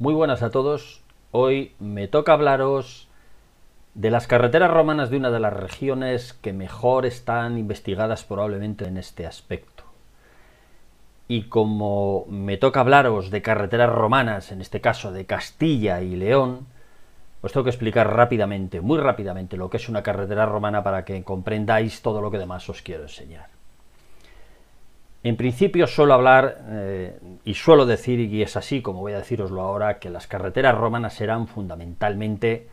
Muy buenas a todos. Hoy me toca hablaros de las carreteras romanas de una de las regiones que mejor están investigadas probablemente en este aspecto. Y como me toca hablaros de carreteras romanas, en este caso de Castilla y León, os tengo que explicar rápidamente, muy rápidamente, lo que es una carretera romana para que comprendáis todo lo que demás os quiero enseñar. En principio suelo hablar eh, y suelo decir, y es así como voy a deciroslo ahora, que las carreteras romanas eran fundamentalmente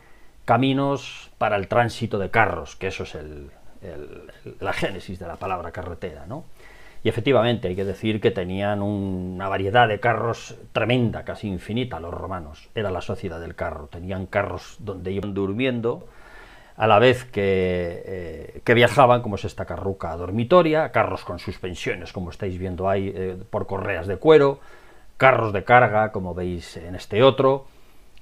caminos para el tránsito de carros, que eso es la génesis de la palabra carretera, Y efectivamente hay que decir que tenían una variedad de carros tremenda, casi infinita, los romanos. Era la sociedad del carro. Tenían carros donde iban durmiendo, a la vez eh, que, viajaban, como es esta carruca dormitoria, carros con suspensiones, como estáis viendo ahí, eh, por correas de cuero, carros de carga, como veis en este otro,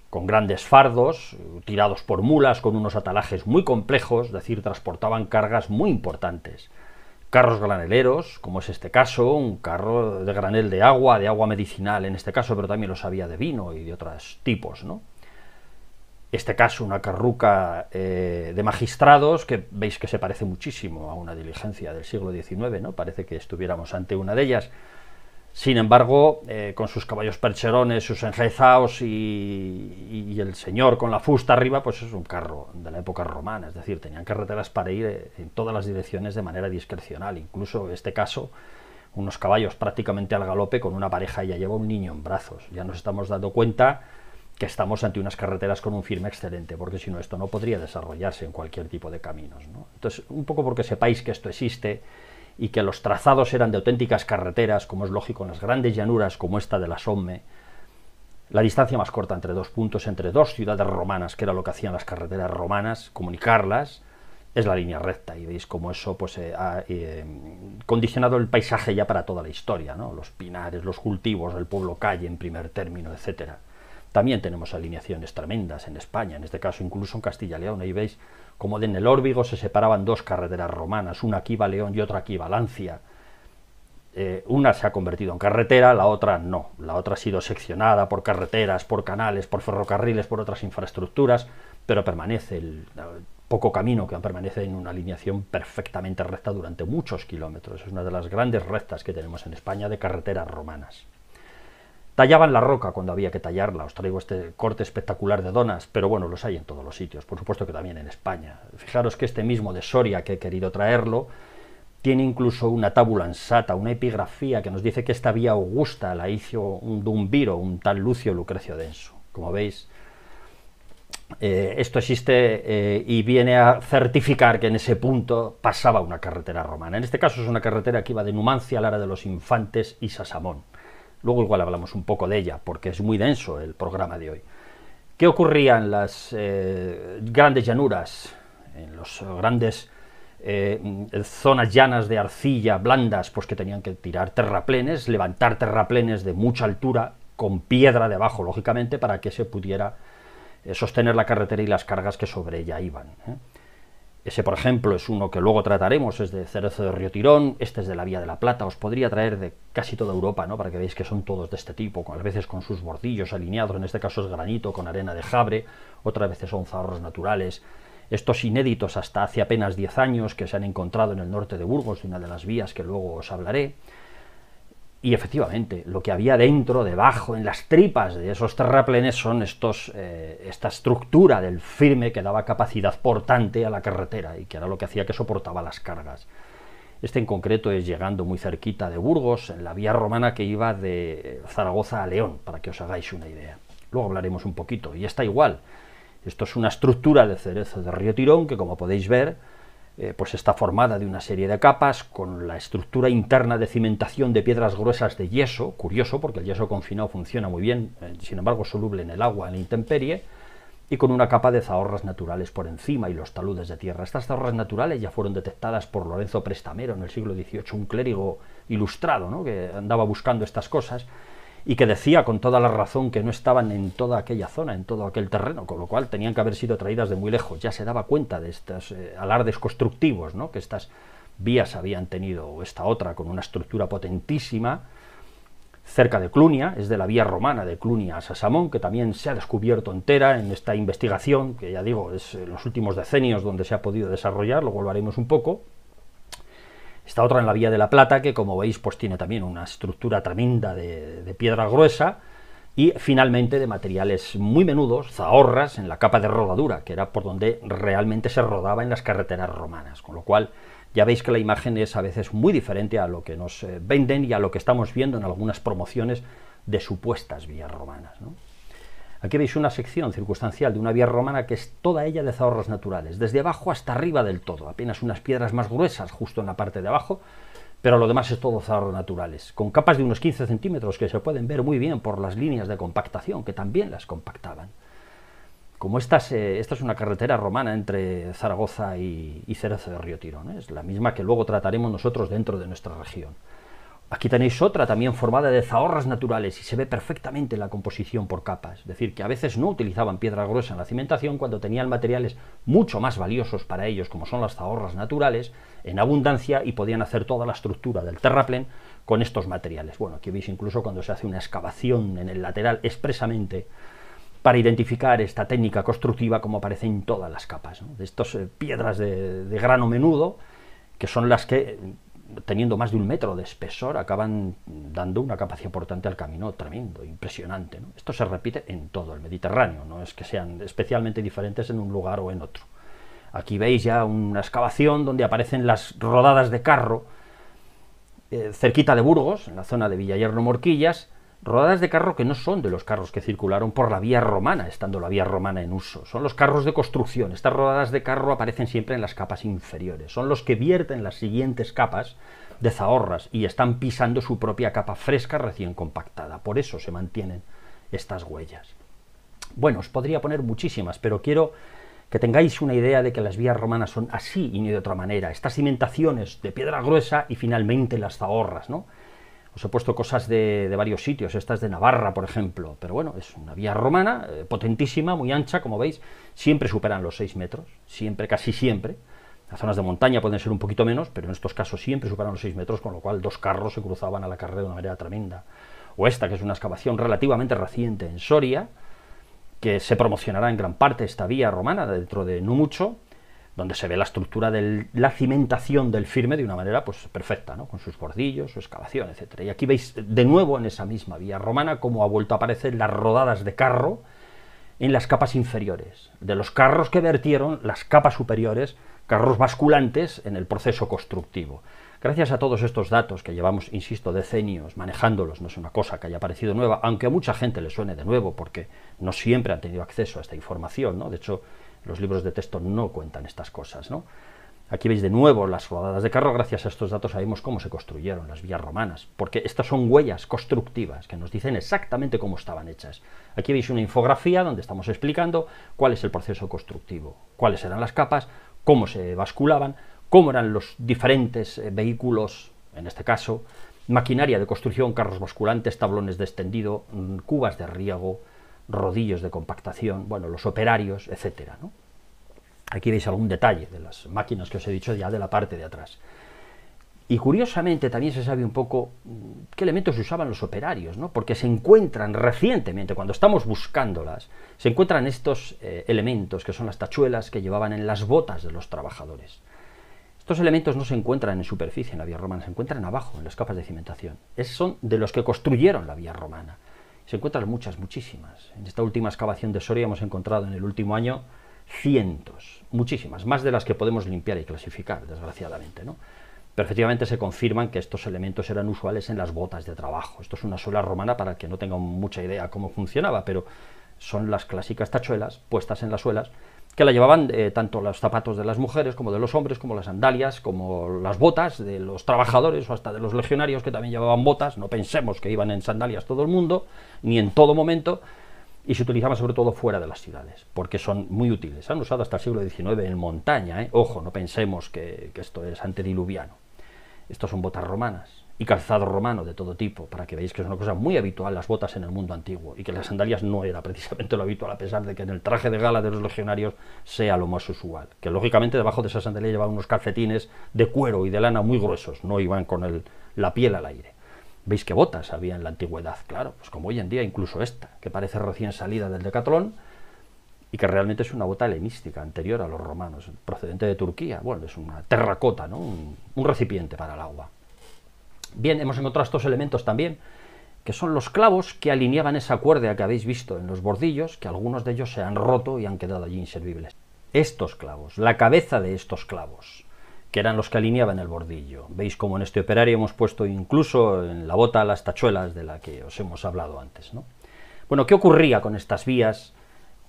con grandes fardos, tirados por mulas, con unos atalajes muy complejos, es decir, transportaban cargas muy importantes. Carros graneleros, como es este caso, un carro de granel de agua, de agua medicinal en este caso, pero también lo sabía de vino y de otros tipos, ¿no? este caso, una carruca eh, de magistrados, que veis que se parece muchísimo a una diligencia del siglo XIX, ¿no? Parece que estuviéramos ante una de ellas. Sin embargo, eh, con sus caballos percherones, sus enjezaos y, el señor con la fusta arriba, pues es un carro de la época romana, es decir, tenían carreteras para ir eh, en todas las direcciones de manera discrecional. Incluso este caso, unos caballos prácticamente al galope con una pareja y ya lleva un niño en brazos. Ya nos estamos dando cuenta que estamos ante unas carreteras con un firme excelente, porque si no esto no podría desarrollarse en cualquier tipo de caminos. Entonces, un poco porque sepáis que esto existe y que los trazados eran de auténticas carreteras, como es lógico en las grandes llanuras como esta de la Somme, la distancia más corta entre dos puntos, entre dos ciudades romanas, que era lo que hacían las carreteras romanas, comunicarlas, es la línea recta y veis cómo eso pues, eh, ha eh, condicionado el paisaje ya para toda la historia, los pinares, los cultivos, el pueblo calle en primer término, etcétera. También tenemos alineaciones tremendas en España, en este caso incluso en Castilla y León. Ahí veis como en el Órbigo se separaban dos carreteras romanas, una aquí va León y otra aquí va Valencia. Eh, una se ha convertido en carretera, la otra no. La otra ha sido seccionada por carreteras, por canales, por ferrocarriles, por otras infraestructuras, pero permanece el, el poco camino que permanece en una alineación perfectamente recta durante muchos kilómetros. Es una de las grandes rectas que tenemos en España de carreteras romanas. Tallaban la roca cuando había que tallarla. Os traigo este corte espectacular de donas, pero bueno, los hay en todos los sitios, por supuesto que también en España. Fijaros que este mismo de Soria, que he querido traerlo, tiene incluso una tabula ansata, una epigrafía que nos dice que esta vía augusta la hizo un dumbiro, un tal Lucio Lucrecio Denso. Como veis, eh, esto existe eh, y viene a certificar que en ese punto pasaba una carretera romana. En este caso es una carretera que iba de Numancia, Lara de los Infantes y Sasamón. Luego igual hablamos un poco de ella, porque es muy denso el programa de hoy. ¿Qué ocurría en las eh, grandes llanuras, en las grandes eh, zonas llanas de arcilla, blandas, pues que tenían que tirar terraplenes, levantar terraplenes de mucha altura, con piedra debajo, lógicamente, para que se pudiera eh, sostener la carretera y las cargas que sobre ella iban? Ese, por ejemplo, es uno que luego trataremos, es de Cerezo de Río Tirón, este es de la Vía de la Plata, os podría traer de casi toda Europa, ¿no? Para que veáis que son todos de este tipo, a veces con sus bordillos alineados, en este caso es granito con arena de jabre, otras veces son zahorros naturales. Estos inéditos hasta hace apenas 10 años que se han encontrado en el norte de Burgos, de una de las vías que luego os hablaré. Y efectivamente, lo que había dentro, debajo, en las tripas de esos terraplenes son estos, eh, esta estructura del firme que daba capacidad portante a la carretera y que era lo que hacía que soportaba las cargas. Este en concreto es llegando muy cerquita de Burgos, en la vía romana que iba de eh, Zaragoza a León, para que os hagáis una idea. Luego hablaremos un poquito. Y está igual. Esto es una estructura de cerezo de Río Tirón que, como podéis ver, eh, pues está formada de una serie de capas con la estructura interna de cimentación de piedras gruesas de yeso, curioso porque el yeso confinado funciona muy bien, eh, sin embargo soluble en el agua, en la intemperie, y con una capa de zahorras naturales por encima y los taludes de tierra. Estas zahorras naturales ya fueron detectadas por Lorenzo Prestamero en el siglo XVIII, un clérigo ilustrado ¿no? que andaba buscando estas cosas, y que decía con toda la razón que no estaban en toda aquella zona, en todo aquel terreno, con lo cual tenían que haber sido traídas de muy lejos. Ya se daba cuenta de estos eh, alardes constructivos ¿no? que estas vías habían tenido, o esta otra con una estructura potentísima, cerca de Clunia, es de la vía romana de Clunia a Sasamón, que también se ha descubierto entera en esta investigación, que ya digo, es en los últimos decenios donde se ha podido desarrollar, lo haremos un poco, Está otra en la Vía de la Plata, que como veis, pues tiene también una estructura tremenda de, piedra gruesa, y finalmente de materiales muy menudos, zahorras, en la capa de rodadura, que era por donde realmente se rodaba en las carreteras romanas, con lo cual ya veis que la imagen es a veces muy diferente a lo que nos eh, venden y a lo que estamos viendo en algunas promociones de supuestas vías romanas. Aquí veis una sección circunstancial de una vía romana que es toda ella de zahorros naturales, desde abajo hasta arriba del todo, apenas unas piedras más gruesas justo en la parte de abajo, pero lo demás es todo zahorros naturales, con capas de unos 15 centímetros que se pueden ver muy bien por las líneas de compactación que también las compactaban. Como esta es, eh, una carretera romana entre Zaragoza y, Cerezo de Río Tirón, ¿eh? es la misma que luego trataremos nosotros dentro de nuestra región. Aquí tenéis otra también formada de zahorras naturales y se ve perfectamente la composición por capas. Es decir, que a veces no utilizaban piedra gruesa en la cimentación cuando tenían materiales mucho más valiosos para ellos, como son las zahorras naturales, en abundancia y podían hacer toda la estructura del terraplén con estos materiales. Bueno, aquí veis incluso cuando se hace una excavación en el lateral expresamente para identificar esta técnica constructiva como aparece en todas las capas. De estas eh, piedras de, de grano menudo, que son las que teniendo más de un metro de espesor, acaban dando una capacidad importante al camino tremendo, impresionante. Esto se repite en todo el Mediterráneo, no es que sean especialmente diferentes en un lugar o en otro. Aquí veis ya una excavación donde aparecen las rodadas de carro eh, cerquita de Burgos, en la zona de Villayerno Morquillas, rodadas de carro que no son de los carros que circularon por la vía romana, estando la vía romana en uso. Son los carros de construcción. Estas rodadas de carro aparecen siempre en las capas inferiores. Son los que vierten las siguientes capas de zahorras y están pisando su propia capa fresca recién compactada. Por eso se mantienen estas huellas. Bueno, os podría poner muchísimas, pero quiero que tengáis una idea de que las vías romanas son así y no de otra manera. Estas cimentaciones de piedra gruesa y finalmente las zahorras, ¿no? Os he puesto cosas de, varios sitios, estas es de Navarra, por ejemplo, pero bueno, es una vía romana, eh, potentísima, muy ancha, como veis, siempre superan los 6 metros, siempre, casi siempre. Las zonas de montaña pueden ser un poquito menos, pero en estos casos siempre superan los 6 metros, con lo cual dos carros se cruzaban a la carrera de una manera tremenda. O esta, que es una excavación relativamente reciente en Soria, que se promocionará en gran parte esta vía romana dentro de no mucho, donde se ve la estructura de la cimentación del firme de una manera pues, perfecta, ¿no? con sus bordillos, su excavación, etc. Y aquí veis de nuevo en esa misma vía romana cómo ha vuelto a aparecer las rodadas de carro en las capas inferiores, de los carros que vertieron las capas superiores, carros basculantes en el proceso constructivo. Gracias a todos estos datos que llevamos, insisto, decenios manejándolos, no es una cosa que haya parecido nueva, aunque a mucha gente le suene de nuevo, porque no siempre han tenido acceso a esta información, ¿no? De hecho, los libros de texto no cuentan estas cosas, ¿no? Aquí veis de nuevo las rodadas de carro. Gracias a estos datos sabemos cómo se construyeron las vías romanas, porque estas son huellas constructivas que nos dicen exactamente cómo estaban hechas. Aquí veis una infografía donde estamos explicando cuál es el proceso constructivo, cuáles eran las capas, cómo se basculaban, cómo eran los diferentes eh, vehículos, en este caso, maquinaria de construcción, carros basculantes, tablones de extendido, mm, cubas de riego, rodillos de compactación, bueno, los operarios, etc. Aquí veis algún detalle de las máquinas que os he dicho ya de la parte de atrás. Y curiosamente también se sabe un poco mm, qué elementos usaban los operarios, ¿no? porque se encuentran recientemente, cuando estamos buscándolas, se encuentran estos eh, elementos que son las tachuelas que llevaban en las botas de los trabajadores. Estos elementos no se encuentran en superficie en la vía romana, se encuentran abajo, en las capas de cimentación. Esos son de los que construyeron la vía romana se encuentran muchas, muchísimas. En esta última excavación de Soria hemos encontrado en el último año cientos, muchísimas, más de las que podemos limpiar y clasificar, desgraciadamente, ¿no? Pero se confirman que estos elementos eran usuales en las botas de trabajo. Esto es una suela romana para que no tenga mucha idea cómo funcionaba, pero son las clásicas tachuelas puestas en las suelas que la llevaban eh, tanto los zapatos de las mujeres como de los hombres, como las sandalias, como las botas de los trabajadores o hasta de los legionarios que también llevaban botas, no pensemos que iban en sandalias todo el mundo, ni en todo momento, y se utilizaban sobre todo fuera de las ciudades, porque son muy útiles. Se han usado hasta el siglo XIX en montaña, eh. ojo, no pensemos que, que esto es antediluviano. Estas son botas romanas, y calzado romano de todo tipo, para que veáis que es una cosa muy habitual las botas en el mundo antiguo y que las sandalias no era precisamente lo habitual, a pesar de que en el traje de gala de los legionarios sea lo más usual. Que lógicamente debajo de esa sandalia llevaban unos calcetines de cuero y de lana muy gruesos, no iban con el, la piel al aire. Veis que botas había en la antigüedad, claro, pues como hoy en día, incluso esta, que parece recién salida del Decatlón y que realmente es una bota helenística, anterior a los romanos, procedente de Turquía. Bueno, es una terracota, ¿no? un recipiente para el agua. Bien, hemos encontrado estos elementos también, que son los clavos que alineaban esa cuerda que habéis visto en los bordillos, que algunos de ellos se han roto y han quedado allí inservibles. Estos clavos, la cabeza de estos clavos, que eran los que alineaban el bordillo. Veis como en este operario hemos puesto incluso en la bota las tachuelas de la que os hemos hablado antes. Bueno, ¿qué ocurría con estas vías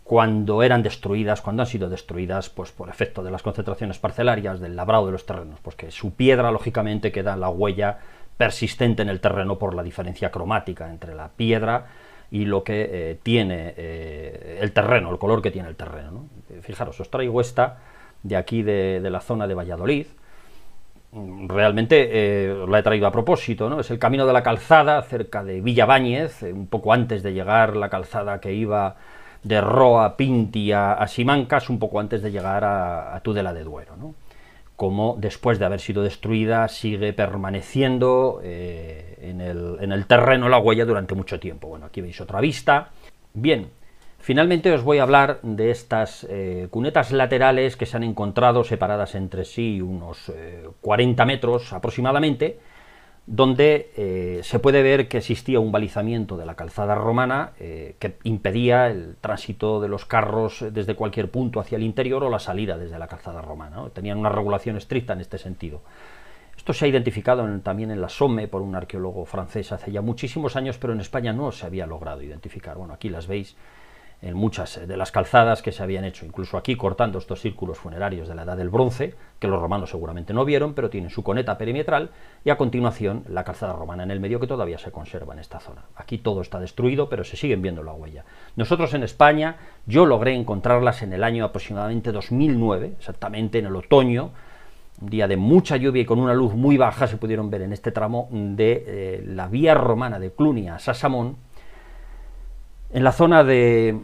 cuando eran destruidas, cuando han sido destruidas pues, por efecto de las concentraciones parcelarias, del labrado de los terrenos? Pues que su piedra, lógicamente, queda la huella persistente en el terreno por la diferencia cromática entre la piedra y lo que eh, tiene eh, el terreno, el color que tiene el terreno. Eh, fijaros, os traigo esta de aquí de, la zona de Valladolid. Mm, realmente la he traído a propósito, ¿no? Es el camino de la calzada cerca de Villabáñez, un poco antes de llegar la calzada que iba de Roa, Pinti a, Simancas, un poco antes de llegar a, a Tudela de Duero. ¿no? como después de haber sido destruida sigue permaneciendo eh, en, el, terreno la huella durante mucho tiempo. Bueno, aquí veis otra vista. Bien, finalmente os voy a hablar de estas eh, cunetas laterales que se han encontrado separadas entre sí unos 40 eh, metros aproximadamente donde eh, se puede ver que existía un balizamiento de la calzada romana eh, que impedía el tránsito de los carros eh, desde cualquier punto hacia el interior o la salida desde la calzada romana. Tenían una regulación estricta en este sentido. Esto se ha identificado también en la Somme por un arqueólogo francés hace ya muchísimos años, pero en España no se había logrado identificar. Bueno, aquí las veis en muchas eh, de las calzadas que se habían hecho, incluso aquí cortando estos círculos funerarios de la Edad del Bronce, que los romanos seguramente no vieron, pero tienen su coneta perimetral, y a continuación la calzada romana en el medio que todavía se conserva en esta zona. Aquí todo está destruido, pero se siguen viendo la huella. Nosotros en España, yo logré encontrarlas en el año aproximadamente 2009, exactamente en el otoño, un día de mucha lluvia y con una luz muy baja se pudieron ver en este tramo de eh, la vía romana de Clunia a Sasamón, en la zona de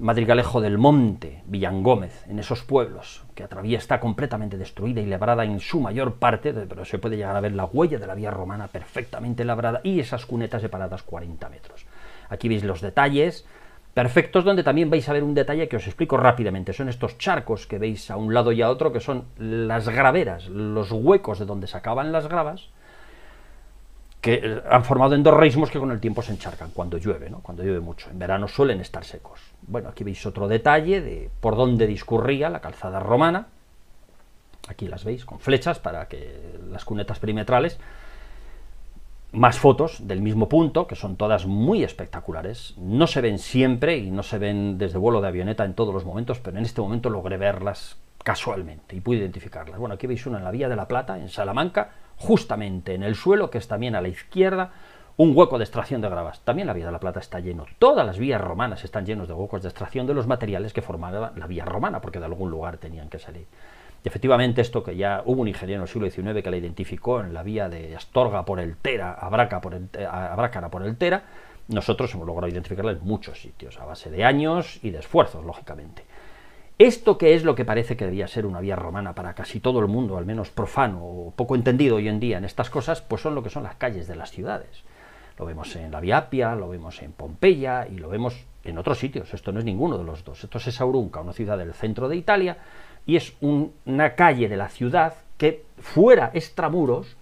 Madrigalejo del Monte, Villangómez, en esos pueblos, que todavía está completamente destruida y labrada en su mayor parte, pero se puede llegar a ver la huella de la vía romana perfectamente labrada y esas cunetas separadas 40 metros. Aquí veis los detalles perfectos donde también vais a ver un detalle que os explico rápidamente. Son estos charcos que veis a un lado y a otro, que son las graveras, los huecos de donde se acaban las gravas, que eh, han formado endorreísmos que con el tiempo se encharcan cuando llueve, cuando llueve mucho. En verano suelen estar secos. Bueno, aquí veis otro detalle de por dónde discurría la calzada romana. Aquí las veis con flechas para que las cunetas perimetrales. Más fotos del mismo punto, que son todas muy espectaculares. No se ven siempre y no se ven desde vuelo de avioneta en todos los momentos, pero en este momento logré verlas casualmente y pude identificarlas. Bueno, aquí veis una en la Vía de la Plata, en Salamanca, justamente en el suelo, que es también a la izquierda, un hueco de extracción de gravas. También la Vía de la Plata está lleno. Todas las vías romanas están llenas de huecos de extracción de los materiales que formaban la vía romana, porque de algún lugar tenían que salir. Y efectivamente esto que ya hubo un ingeniero en el siglo XIX que la identificó en la vía de Astorga por el a, abraca por el, Tera, nosotros hemos logrado identificarla en muchos sitios, a base de años y de esfuerzos, lógicamente. Esto que es lo que parece que debía ser una vía romana para casi todo el mundo, al menos profano o poco entendido hoy en día en estas cosas, pues son lo que son las calles de las ciudades. Lo vemos en la Via Appia, lo vemos en Pompeya y lo vemos en otros sitios. Esto no es ninguno de los dos. Esto es Saurunca, una ciudad del centro de Italia, y es una calle de la ciudad que fuera extramuros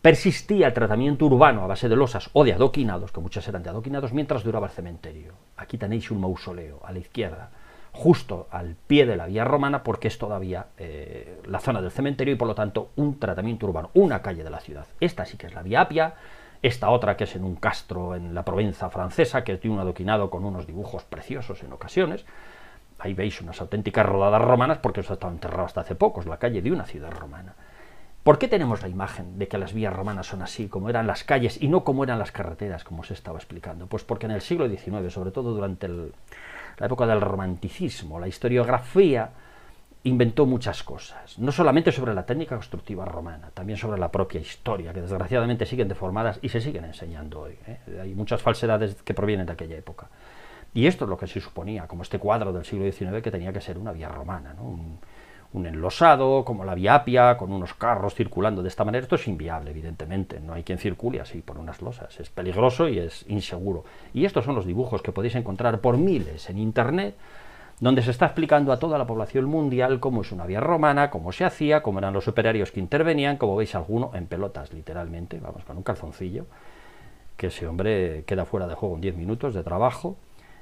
persistía el tratamiento urbano a base de losas o de adoquinados, que muchas eran de adoquinados, mientras duraba el cementerio. Aquí tenéis un mausoleo a la izquierda justo al pie de la vía romana porque es todavía eh, la zona del cementerio y por lo tanto un tratamiento urbano, una calle de la ciudad. Esta sí que es la vía Apia, esta otra que es en un castro en la provincia francesa, que tiene un adoquinado con unos dibujos preciosos en ocasiones. Ahí veis unas auténticas rodadas romanas porque eso ha enterrado hasta hace poco, es la calle de una ciudad romana. ¿Por qué tenemos la imagen de que las vías romanas son así, como eran las calles y no como eran las carreteras, como se estaba explicando? Pues porque en el siglo XIX, sobre todo durante el, la época del romanticismo. La historiografía inventó muchas cosas, no solamente sobre la técnica constructiva romana, también sobre la propia historia, que desgraciadamente siguen deformadas y se siguen enseñando hoy. ¿eh? Hay muchas falsedades que provienen de aquella época. Y esto es lo que se suponía, como este cuadro del siglo XIX que tenía que ser una vía romana, ¿no? un enlosado, como la Vía Apia, con unos carros circulando de esta manera, esto es inviable, evidentemente. No hay quien circule así por unas losas. Es peligroso y es inseguro. Y estos son los dibujos que podéis encontrar por miles en Internet, donde se está explicando a toda la población mundial cómo es una vía romana, cómo se hacía, cómo eran los operarios que intervenían, como veis alguno en pelotas, literalmente, vamos, con un calzoncillo, que ese hombre queda fuera de juego en 10 minutos de trabajo,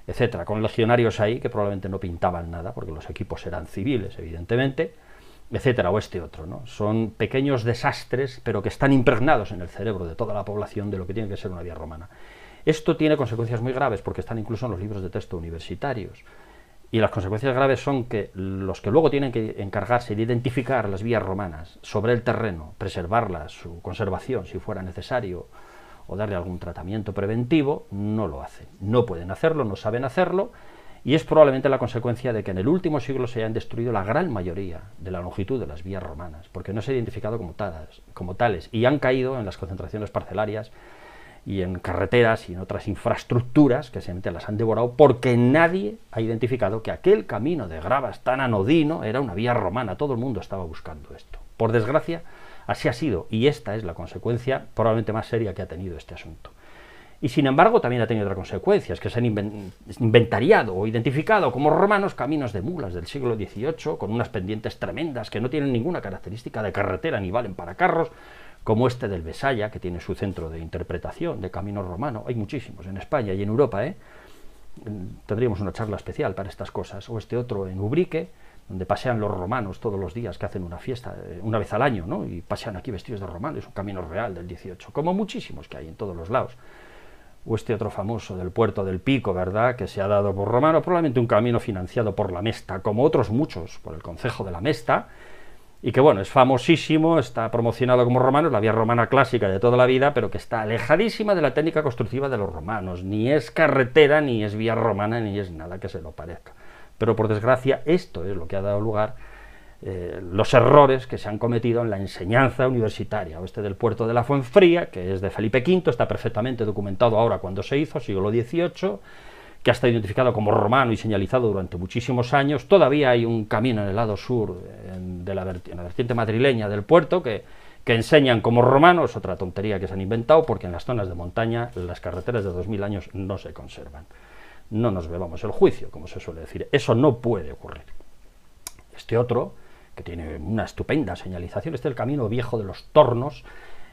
etcétera, con legionarios ahí que probablemente no pintaban nada, porque los equipos eran civiles, evidentemente, etcétera, o este otro. ¿no? Son pequeños desastres, pero que están impregnados en el cerebro de toda la población de lo que tiene que ser una vía romana. Esto tiene consecuencias muy graves, porque están incluso en los libros de texto universitarios. Y las consecuencias graves son que los que luego tienen que encargarse de identificar las vías romanas sobre el terreno, preservarlas, su conservación si fuera necesario, o darle algún tratamiento preventivo, no lo hacen. No pueden hacerlo, no saben hacerlo, y es probablemente la consecuencia de que en el último siglo se hayan destruido la gran mayoría de la longitud de las vías romanas, porque no se han identificado como, tales, como tales y han caído en las concentraciones parcelarias y en carreteras y en otras infraestructuras que simplemente las han devorado porque nadie ha identificado que aquel camino de gravas tan anodino era una vía romana, todo el mundo estaba buscando esto. Por desgracia, Así ha sido, y esta es la consecuencia probablemente más seria que ha tenido este asunto. Y sin embargo también ha tenido otras consecuencias, que se han inventariado o identificado como romanos caminos de mulas del siglo XVIII, con unas pendientes tremendas que no tienen ninguna característica de carretera ni valen para carros, como este del Besaya, que tiene su centro de interpretación de camino romano. Hay muchísimos en España y en Europa, ¿eh? Tendríamos una charla especial para estas cosas, o este otro en Ubrique, donde pasean los romanos todos los días, que hacen una fiesta eh, una vez al año, ¿no? y pasean aquí vestidos de romanos, es un camino real del 18, como muchísimos que hay en todos los lados. O este otro famoso del puerto del Pico, ¿verdad?, que se ha dado por romano, probablemente un camino financiado por la Mesta, como otros muchos, por el Concejo de la Mesta, y que bueno, es famosísimo, está promocionado como romano, es la vía romana clásica de toda la vida, pero que está alejadísima de la técnica constructiva de los romanos, ni es carretera, ni es vía romana, ni es nada que se lo parezca. Pero por desgracia esto es lo que ha dado lugar a eh, los errores que se han cometido en la enseñanza universitaria. Este del puerto de la Fuenfría, que es de Felipe V, está perfectamente documentado ahora cuando se hizo, siglo XVIII, que ha estado identificado como romano y señalizado durante muchísimos años. Todavía hay un camino en el lado sur, en, de la, vertiente madrileña del puerto, que, que enseñan como romano, es otra tontería que se han inventado, porque en las zonas de montaña las carreteras de 2000 años no se conservan no nos bebamos el juicio, como se suele decir. Eso no puede ocurrir. Este otro, que tiene una estupenda señalización, este es el camino viejo de los tornos,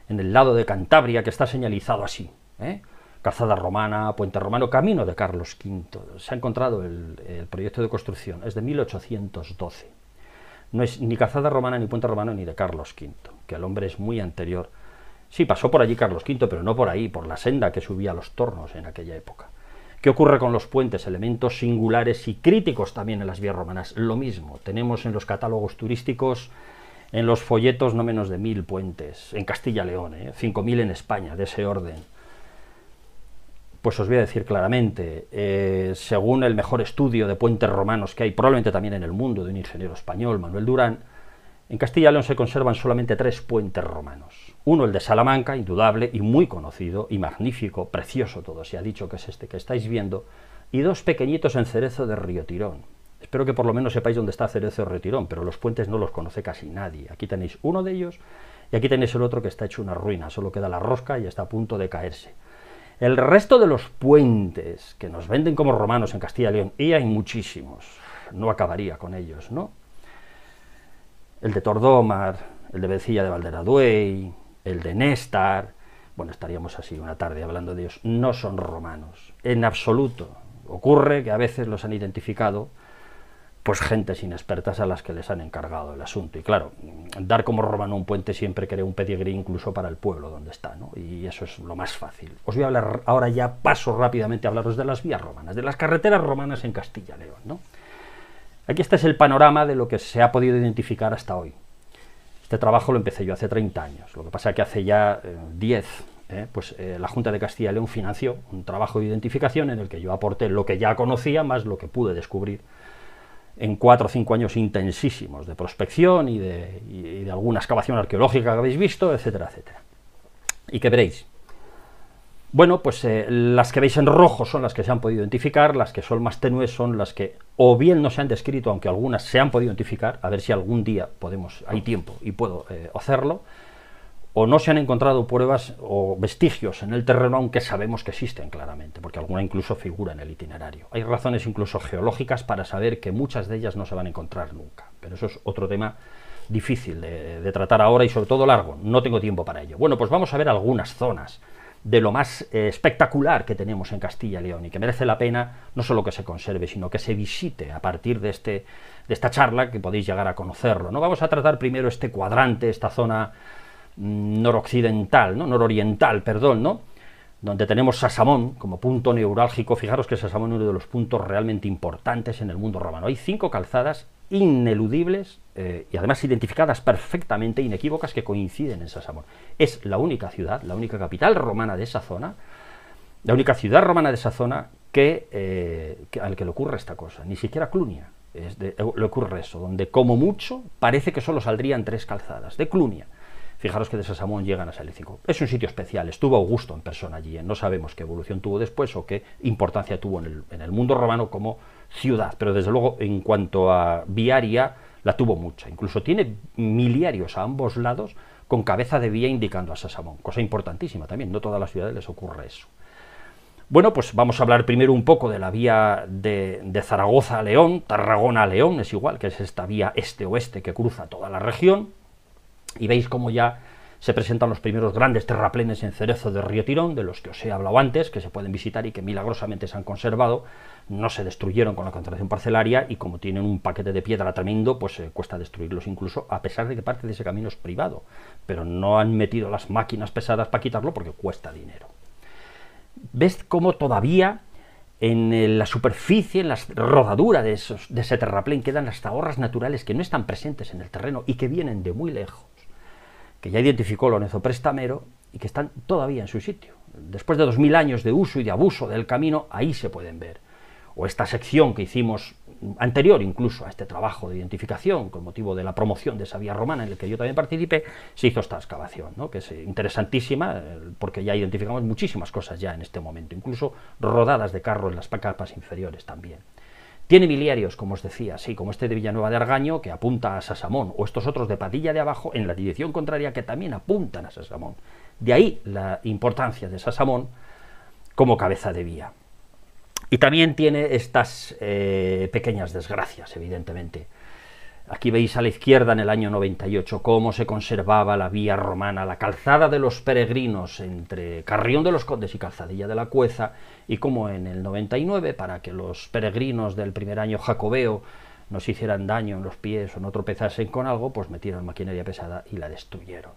en el lado de Cantabria, que está señalizado así. Cazada ¿eh? Calzada romana, puente romano, camino de Carlos V. Se ha encontrado el, proyecto de construcción, es de 1812. No es ni calzada romana, ni puente romano, ni de Carlos V, que al hombre es muy anterior. Sí, pasó por allí Carlos V, pero no por ahí, por la senda que subía a los tornos en aquella época. ¿Qué ocurre con los puentes? Elementos singulares y críticos también en las vías romanas. Lo mismo, tenemos en los catálogos turísticos, en los folletos, no menos de mil puentes. En Castilla y León, ¿eh? cinco 5.000 en España, de ese orden. Pues os voy a decir claramente, eh, según el mejor estudio de puentes romanos que hay, probablemente también en el mundo, de un ingeniero español, Manuel Durán, en Castilla León se conservan solamente tres puentes romanos. Uno, el de Salamanca, indudable y muy conocido y magnífico, precioso todo, se ha dicho que es este que estáis viendo, y dos pequeñitos en Cerezo de Río Tirón. Espero que por lo menos sepáis dónde está Cerezo de Río Tirón, pero los puentes no los conoce casi nadie. Aquí tenéis uno de ellos y aquí tenéis el otro que está hecho una ruina, solo queda la rosca y está a punto de caerse. El resto de los puentes que nos venden como romanos en Castilla León, y hay muchísimos, no acabaría con ellos, ¿no? el de Tordomar, el de Vecilla de Valderaduey, el de Néstar. Bueno, estaríamos así una tarde hablando de ellos. No son romanos, en absoluto. Ocurre que a veces los han identificado pues gentes inexpertas a las que les han encargado el asunto. Y claro, dar como romano un puente siempre crea un pedigrí incluso para el pueblo donde está, ¿no? Y eso es lo más fácil. Os voy a hablar ahora ya, paso rápidamente a hablaros de las vías romanas, de las carreteras romanas en Castilla León, ¿no? Aquí este es el panorama de lo que se ha podido identificar hasta hoy. Este trabajo lo empecé yo hace 30 años, lo que pasa es que hace ya 10, eh, eh, pues eh, la Junta de Castilla y León financió un trabajo de identificación en el que yo aporté lo que ya conocía más lo que pude descubrir en cuatro o cinco años intensísimos de prospección y de, y de alguna excavación arqueológica que habéis visto, etcétera, etcétera. Y que veréis, bueno, pues eh, las que veis en rojo son las que se han podido identificar, las que son más tenues son las que o bien no se han descrito, aunque algunas se han podido identificar, a ver si algún día podemos, hay tiempo y puedo eh, hacerlo, o no se han encontrado pruebas o vestigios en el terreno, aunque sabemos que existen claramente, porque alguna incluso figura en el itinerario. Hay razones incluso geológicas para saber que muchas de ellas no se van a encontrar nunca, pero eso es otro tema difícil de tratar ahora y sobre todo largo, no tengo tiempo para ello. Bueno, pues vamos a ver algunas zonas de lo más eh, espectacular que tenemos en Castilla y León y que merece la pena no solo que se conserve, sino que se visite a partir de, este, de esta charla que podéis llegar a conocerlo. ¿no? Vamos a tratar primero este cuadrante, esta zona mm, noroccidental, ¿no? nororiental, perdón, ¿no? donde tenemos Sasamón como punto neurálgico. Fijaros que Sasamón es uno de los puntos realmente importantes en el mundo romano. Hay cinco calzadas ineludibles eh, y además identificadas perfectamente, inequívocas, que coinciden en Sasamón. Es la única ciudad, la única capital romana de esa zona, la única ciudad romana de esa zona que, eh, al que le ocurre esta cosa, ni siquiera Clunia. Es eh, le ocurre eso, donde como mucho parece que solo saldrían tres calzadas, de Clunia. Fijaros que de Sasamón llegan a Salicico. Es un sitio especial, estuvo Augusto en persona allí, no sabemos qué evolución tuvo después o qué importancia tuvo en el, en el mundo romano como ciudad, pero desde luego en cuanto a viaria la tuvo mucha. Incluso tiene miliarios a ambos lados con cabeza de vía indicando a Sasamón, cosa importantísima también, no todas las ciudades les ocurre eso. Bueno, pues vamos a hablar primero un poco de la vía de, de Zaragoza a León, Tarragona a León, es igual, que es esta vía este-oeste que cruza toda la región, y veis cómo ya se presentan los primeros grandes terraplenes en cerezo de Río Tirón, de los que os he hablado antes, que se pueden visitar y que milagrosamente se han conservado, no se destruyeron con la concentración parcelaria y como tienen un paquete de piedra tremendo, pues eh, cuesta destruirlos incluso, a pesar de que parte de ese camino es privado. Pero no han metido las máquinas pesadas para quitarlo porque cuesta dinero. ¿Ves cómo todavía en eh, la superficie, en las rodaduras de, esos, de ese terraplén, quedan las ahorras naturales que no están presentes en el terreno y que vienen de muy lejos, que ya identificó Lorenzo Prestamero y que están todavía en su sitio. Después de 2000 años de uso y de abuso del camino, ahí se pueden ver o esta sección que hicimos anterior incluso a este trabajo de identificación con motivo de la promoción de esa vía romana en la que yo también participé, se hizo esta excavación, que es eh, interesantísima eh, porque ya identificamos muchísimas cosas ya en este momento, incluso rodadas de carro en las capas inferiores también. Tiene miliarios, como os decía, así como este de Villanueva de Argaño, que apunta a Sasamón, o estos otros de Padilla de Abajo, en la dirección contraria, que también apuntan a Sasamón. De ahí la importancia de Sasamón como cabeza de vía. Y también tiene estas eh, pequeñas desgracias, evidentemente. Aquí veis a la izquierda en el año 98 cómo se conservaba la vía romana, la calzada de los peregrinos entre Carrión de los Condes y Calzadilla de la Cueza, y cómo en el 99, para que los peregrinos del primer año jacobeo se hicieran daño en los pies o no tropezasen con algo, pues metieron maquinaria pesada y la destruyeron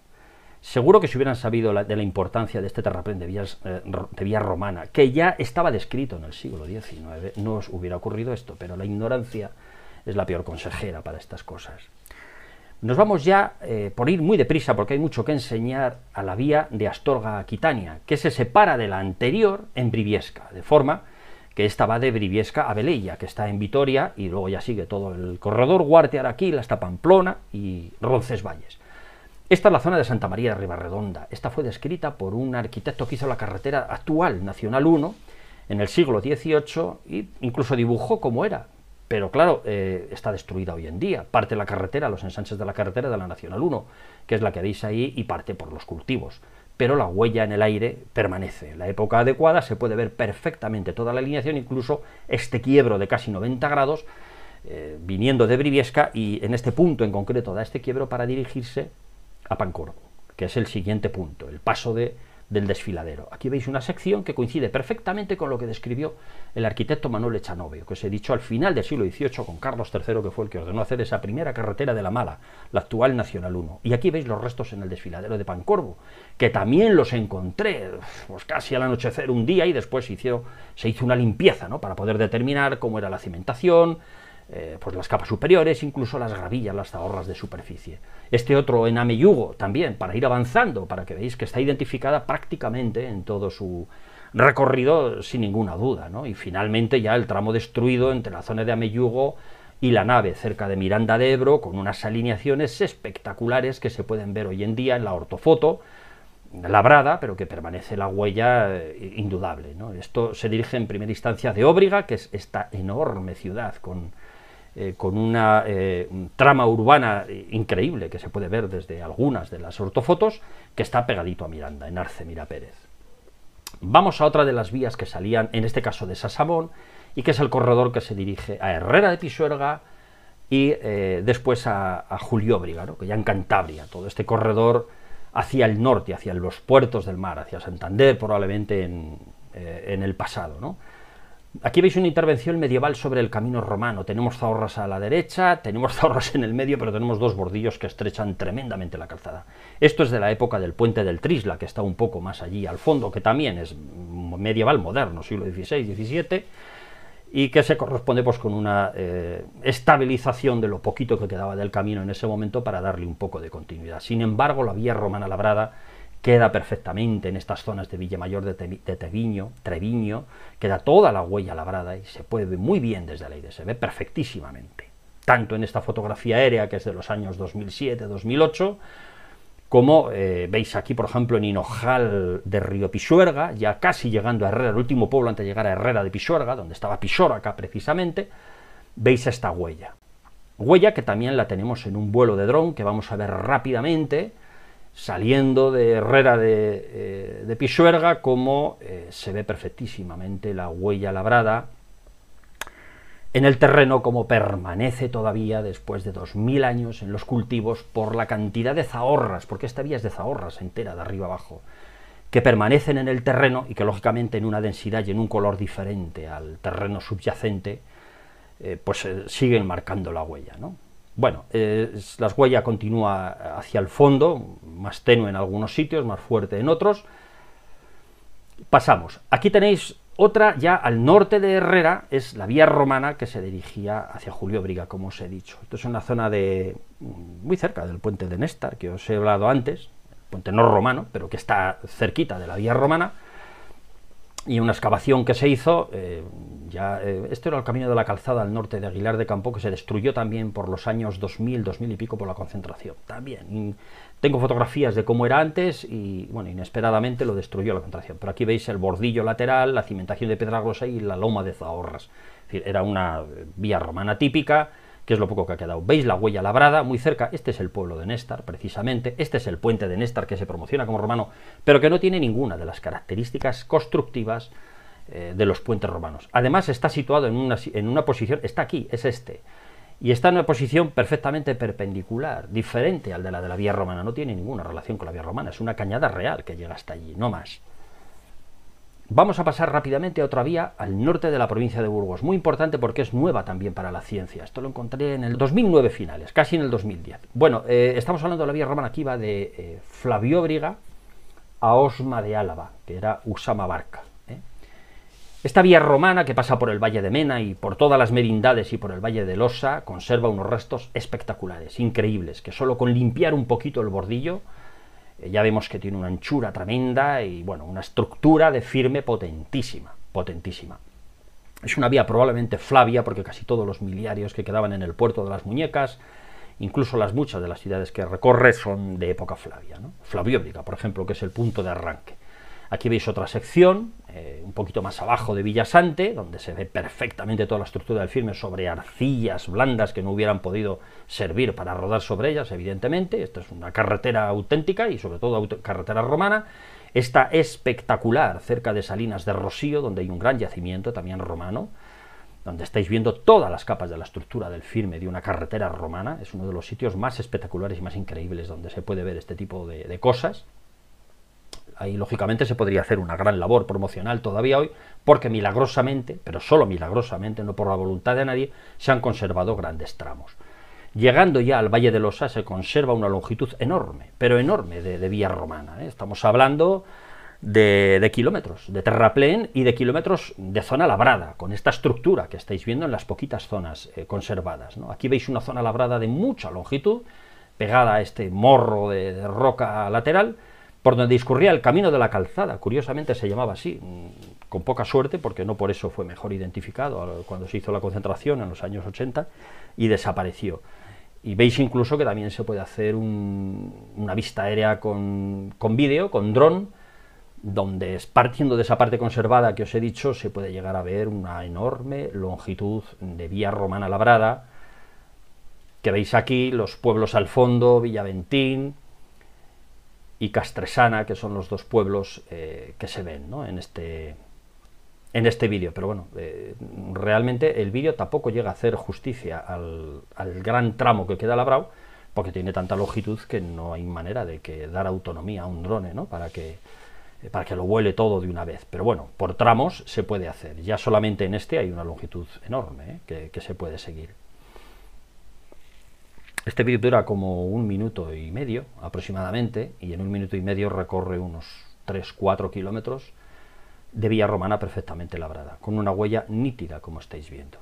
seguro que si hubieran sabido de la importancia de este terraplén eh, de, vía romana, que ya estaba descrito en el siglo XIX, no os hubiera ocurrido esto, pero la ignorancia es la peor consejera para estas cosas. Nos vamos ya eh, por ir muy deprisa, porque hay mucho que enseñar, a la vía de Astorga a Quitania, que se separa de la anterior en Briviesca, de forma que esta va de Briviesca a Belella, que está en Vitoria, y luego ya sigue todo el corredor Guarte, Araquil, hasta Pamplona y Roncesvalles. Esta es la zona de Santa María de Ribarredonda. Esta fue descrita por un arquitecto que hizo la carretera actual, Nacional 1, en el siglo XVIII, e incluso dibujó cómo era. Pero claro, eh, está destruida hoy en día. Parte la carretera, los ensanches de la carretera de la Nacional 1, que es la que veis ahí, y parte por los cultivos. Pero la huella en el aire permanece. En la época adecuada se puede ver perfectamente toda la alineación, incluso este quiebro de casi 90 grados, eh, viniendo de Briviesca, y en este punto en concreto da este quiebro para dirigirse a Pancorbo, que es el siguiente punto, el paso de, del desfiladero. Aquí veis una sección que coincide perfectamente con lo que describió el arquitecto Manuel Echanovio, que se he dicho al final del siglo XVIII con Carlos III, que fue el que ordenó hacer esa primera carretera de la Mala, la actual Nacional 1. Y aquí veis los restos en el desfiladero de Pancorbo, que también los encontré pues casi al anochecer un día y después se hizo, se hizo una limpieza ¿no? para poder determinar cómo era la cimentación, pues las capas superiores, incluso las gravillas, las zahorras de superficie. Este otro en Ameyugo, también, para ir avanzando, para que veáis que está identificada prácticamente en todo su recorrido sin ninguna duda. Y finalmente ya el tramo destruido entre la zona de Ameyugo y la nave cerca de Miranda de Ebro, con unas alineaciones espectaculares que se pueden ver hoy en día en la ortofoto, labrada, pero que permanece la huella eh, indudable. Esto se dirige en primera instancia de Óbriga, que es esta enorme ciudad con eh, con una eh, trama urbana eh, increíble que se puede ver desde algunas de las ortofotos, que está pegadito a Miranda, en Arce Mira Pérez. Vamos a otra de las vías que salían, en este caso de Sasamón, y que es el corredor que se dirige a Herrera de Pisuerga y después a, Julio Obriga que ya en Cantabria, todo este corredor hacia el norte, hacia los puertos del mar, hacia Santander probablemente en, en el pasado. ¿no? Aquí veis una intervención medieval sobre el camino romano. Tenemos zorras a la derecha, tenemos zorras en el medio, pero tenemos dos bordillos que estrechan tremendamente la calzada. Esto es de la época del puente del Trisla, que está un poco más allí al fondo, que también es medieval moderno, siglo XVI, XVII, y que se corresponde pues, con una eh, estabilización de lo poquito que quedaba del camino en ese momento para darle un poco de continuidad. Sin embargo, la vía romana labrada queda perfectamente en estas zonas de Villamayor de, Treviño, Treviño, queda toda la huella labrada y se puede ver muy bien desde el aire, se ve perfectísimamente, tanto en esta fotografía aérea que es de los años 2007-2008, como eh, veis aquí, por ejemplo, en Hinojal de Río Pisuerga, ya casi llegando a Herrera, el último pueblo antes de llegar a Herrera de Pisuerga, donde estaba acá precisamente, veis esta huella. Huella que también la tenemos en un vuelo de dron que vamos a ver rápidamente, saliendo de Herrera de, Pichuerga, eh, Pisuerga, como eh, se ve perfectísimamente la huella labrada en el terreno, como permanece todavía después de 2.000 años en los cultivos por la cantidad de zahorras, porque esta vía es de zahorras entera, de arriba abajo, que permanecen en el terreno y que lógicamente en una densidad y en un color diferente al terreno subyacente, eh, pues siguen marcando la huella. ¿no? Bueno, eh, la huella continúa hacia el fondo, más tenue en algunos sitios, más fuerte en otros. Pasamos. Aquí tenéis otra ya al norte de Herrera, es la vía romana que se dirigía hacia Julio Briga, como os he dicho. Esto es una zona de mm, muy cerca del puente de Néstor, que os he hablado antes, puente no romano, pero que está cerquita de la vía romana y una excavación que se hizo, eh, ya, eh, era el camino de la calzada al norte de Aguilar de Campo, que se destruyó también por los años 2000, 2000 y pico por la concentración. También tengo fotografías de cómo era antes y, bueno, inesperadamente lo destruyó la concentración. Pero aquí veis el bordillo lateral, la cimentación de Pedragosa, y la loma de Zahorras. era una eh, vía romana típica, que es lo poco que ha quedado. ¿Veis la huella labrada? Muy cerca, este es el pueblo de Néstor, precisamente, este es el puente de Néstor que se promociona como romano, pero que no tiene ninguna de las características constructivas eh, de los puentes romanos. Además está situado en una, en una posición, está aquí, es este, y está en una posición perfectamente perpendicular, diferente al de la de la vía romana, no tiene ninguna relación con la vía romana, es una cañada real que llega hasta allí, no más. Vamos a pasar rápidamente a otra vía al norte de la provincia de Burgos, muy importante porque es nueva también para la ciencia. Esto lo encontré en el 2009 finales, casi en el 2010. Bueno, eh, estamos hablando de la vía romana que iba de eh, Flaviobriga a Osma de Álava, que era Usama Barca. ¿eh? Esta vía romana que pasa por el Valle de Mena y por todas las merindades y por el Valle de Losa conserva unos restos espectaculares, increíbles, que solo con limpiar un poquito el bordillo eh, ya vemos que tiene una anchura tremenda y bueno, una estructura de firme potentísima, potentísima. Es una vía probablemente flavia porque casi todos los miliarios que quedaban en el puerto de las muñecas, incluso las muchas de las ciudades que recorre son de época flavia, ¿no? por ejemplo, que es el punto de arranque. Aquí veis otra sección eh, un poquito más abajo de Villasante, donde se ve perfectamente toda la estructura del firme sobre arcillas blandas que no hubieran podido servir para rodar sobre ellas, evidentemente. Esta es una carretera auténtica y sobre todo carretera romana. está espectacular cerca de Salinas de Rocío, donde hay un gran yacimiento también romano, donde estáis viendo todas las capas de la estructura del firme de una carretera romana. Es uno de los sitios más espectaculares y más increíbles donde se puede ver este tipo de cosas ahí lógicamente se podría hacer una gran labor promocional todavía hoy, porque milagrosamente, pero solo milagrosamente, no por la voluntad de nadie, se han conservado grandes tramos. Llegando ya al Valle de los Losa se conserva una longitud enorme, pero enorme, de, vía romana. ¿eh? Estamos hablando de, kilómetros de terraplén y de kilómetros de zona labrada, con esta estructura que estáis viendo en las poquitas zonas eh, conservadas. Aquí veis una zona labrada de mucha longitud, pegada a este morro de roca lateral, por donde discurría el camino de la calzada. Curiosamente se llamaba así, mm, con poca suerte, porque no por eso fue mejor identificado cuando se hizo la concentración en los años 80 y desapareció. Y veis incluso que también se puede hacer una vista aérea con, con vídeo, con dron, donde partiendo de esa parte conservada que os he dicho se puede llegar a ver una enorme longitud de vía romana labrada, que veis aquí los pueblos al fondo, Villaventín, y Castresana, que son los dos pueblos eh, que se ven ¿no? en este, en este vídeo. Pero bueno, eh, realmente el vídeo tampoco llega a hacer justicia al, gran tramo que queda labrado, porque tiene tanta longitud que no hay manera de que dar autonomía a un drone ¿no? para, que, para que lo vuele todo de una vez. Pero bueno, por tramos se puede hacer. Ya solamente en este hay una longitud enorme ¿eh? que se puede seguir. Este vídeo dura como un minuto y medio aproximadamente y en un minuto y medio recorre unos 3-4 kilómetros de vía romana perfectamente labrada, con una huella nítida como estáis viendo.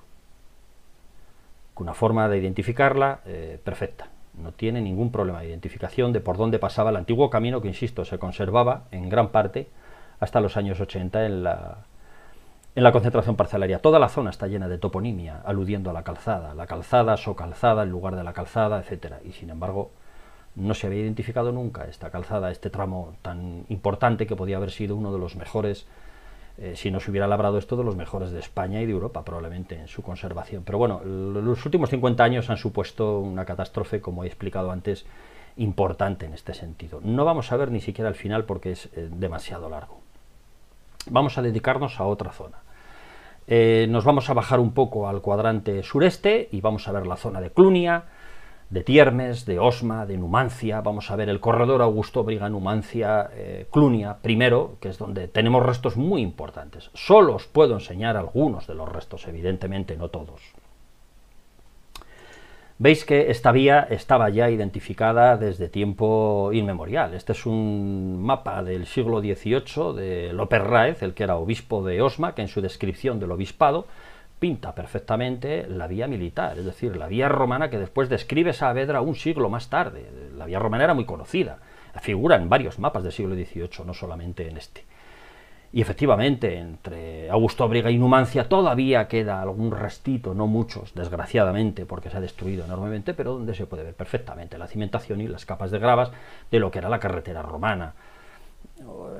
Con una forma de identificarla eh, perfecta. No tiene ningún problema de identificación de por dónde pasaba el antiguo camino que, insisto, se conservaba en gran parte hasta los años 80 en la en la concentración parcelaria. Toda la zona está llena de toponimia, aludiendo a la calzada, la calzada, calzada, el lugar de la calzada, etc. Y sin embargo, no se había identificado nunca esta calzada, este tramo tan importante que podía haber sido uno de los mejores, eh, si no se hubiera labrado esto, de los mejores de España y de Europa, probablemente en su conservación. Pero bueno, los últimos 50 años han supuesto una catástrofe, como he explicado antes, importante en este sentido. No vamos a ver ni siquiera el final porque es eh, demasiado largo. Vamos a dedicarnos a otra zona eh, nos vamos a bajar un poco al cuadrante sureste y vamos a ver la zona de Clunia, de Tiermes, de Osma, de Numancia, vamos a ver el corredor Augusto Briga Numancia, eh, Clunia, primero, que es donde tenemos restos muy importantes. Solo os puedo enseñar algunos de los restos, evidentemente no todos. Veis que esta vía estaba ya identificada desde tiempo inmemorial. Este es un mapa del siglo XVIII de López Ráez, el que era obispo de Osma, que en su descripción del obispado pinta perfectamente la vía militar, es decir, la vía romana que después describe Saavedra un siglo más tarde. La vía romana era muy conocida, figura en varios mapas del siglo XVIII, no solamente en este. Y efectivamente, entre Augusto Briga y Numancia todavía queda algún restito, no muchos, desgraciadamente, porque se ha destruido enormemente, pero donde se puede ver perfectamente la cimentación y las capas de gravas de lo que era la carretera romana.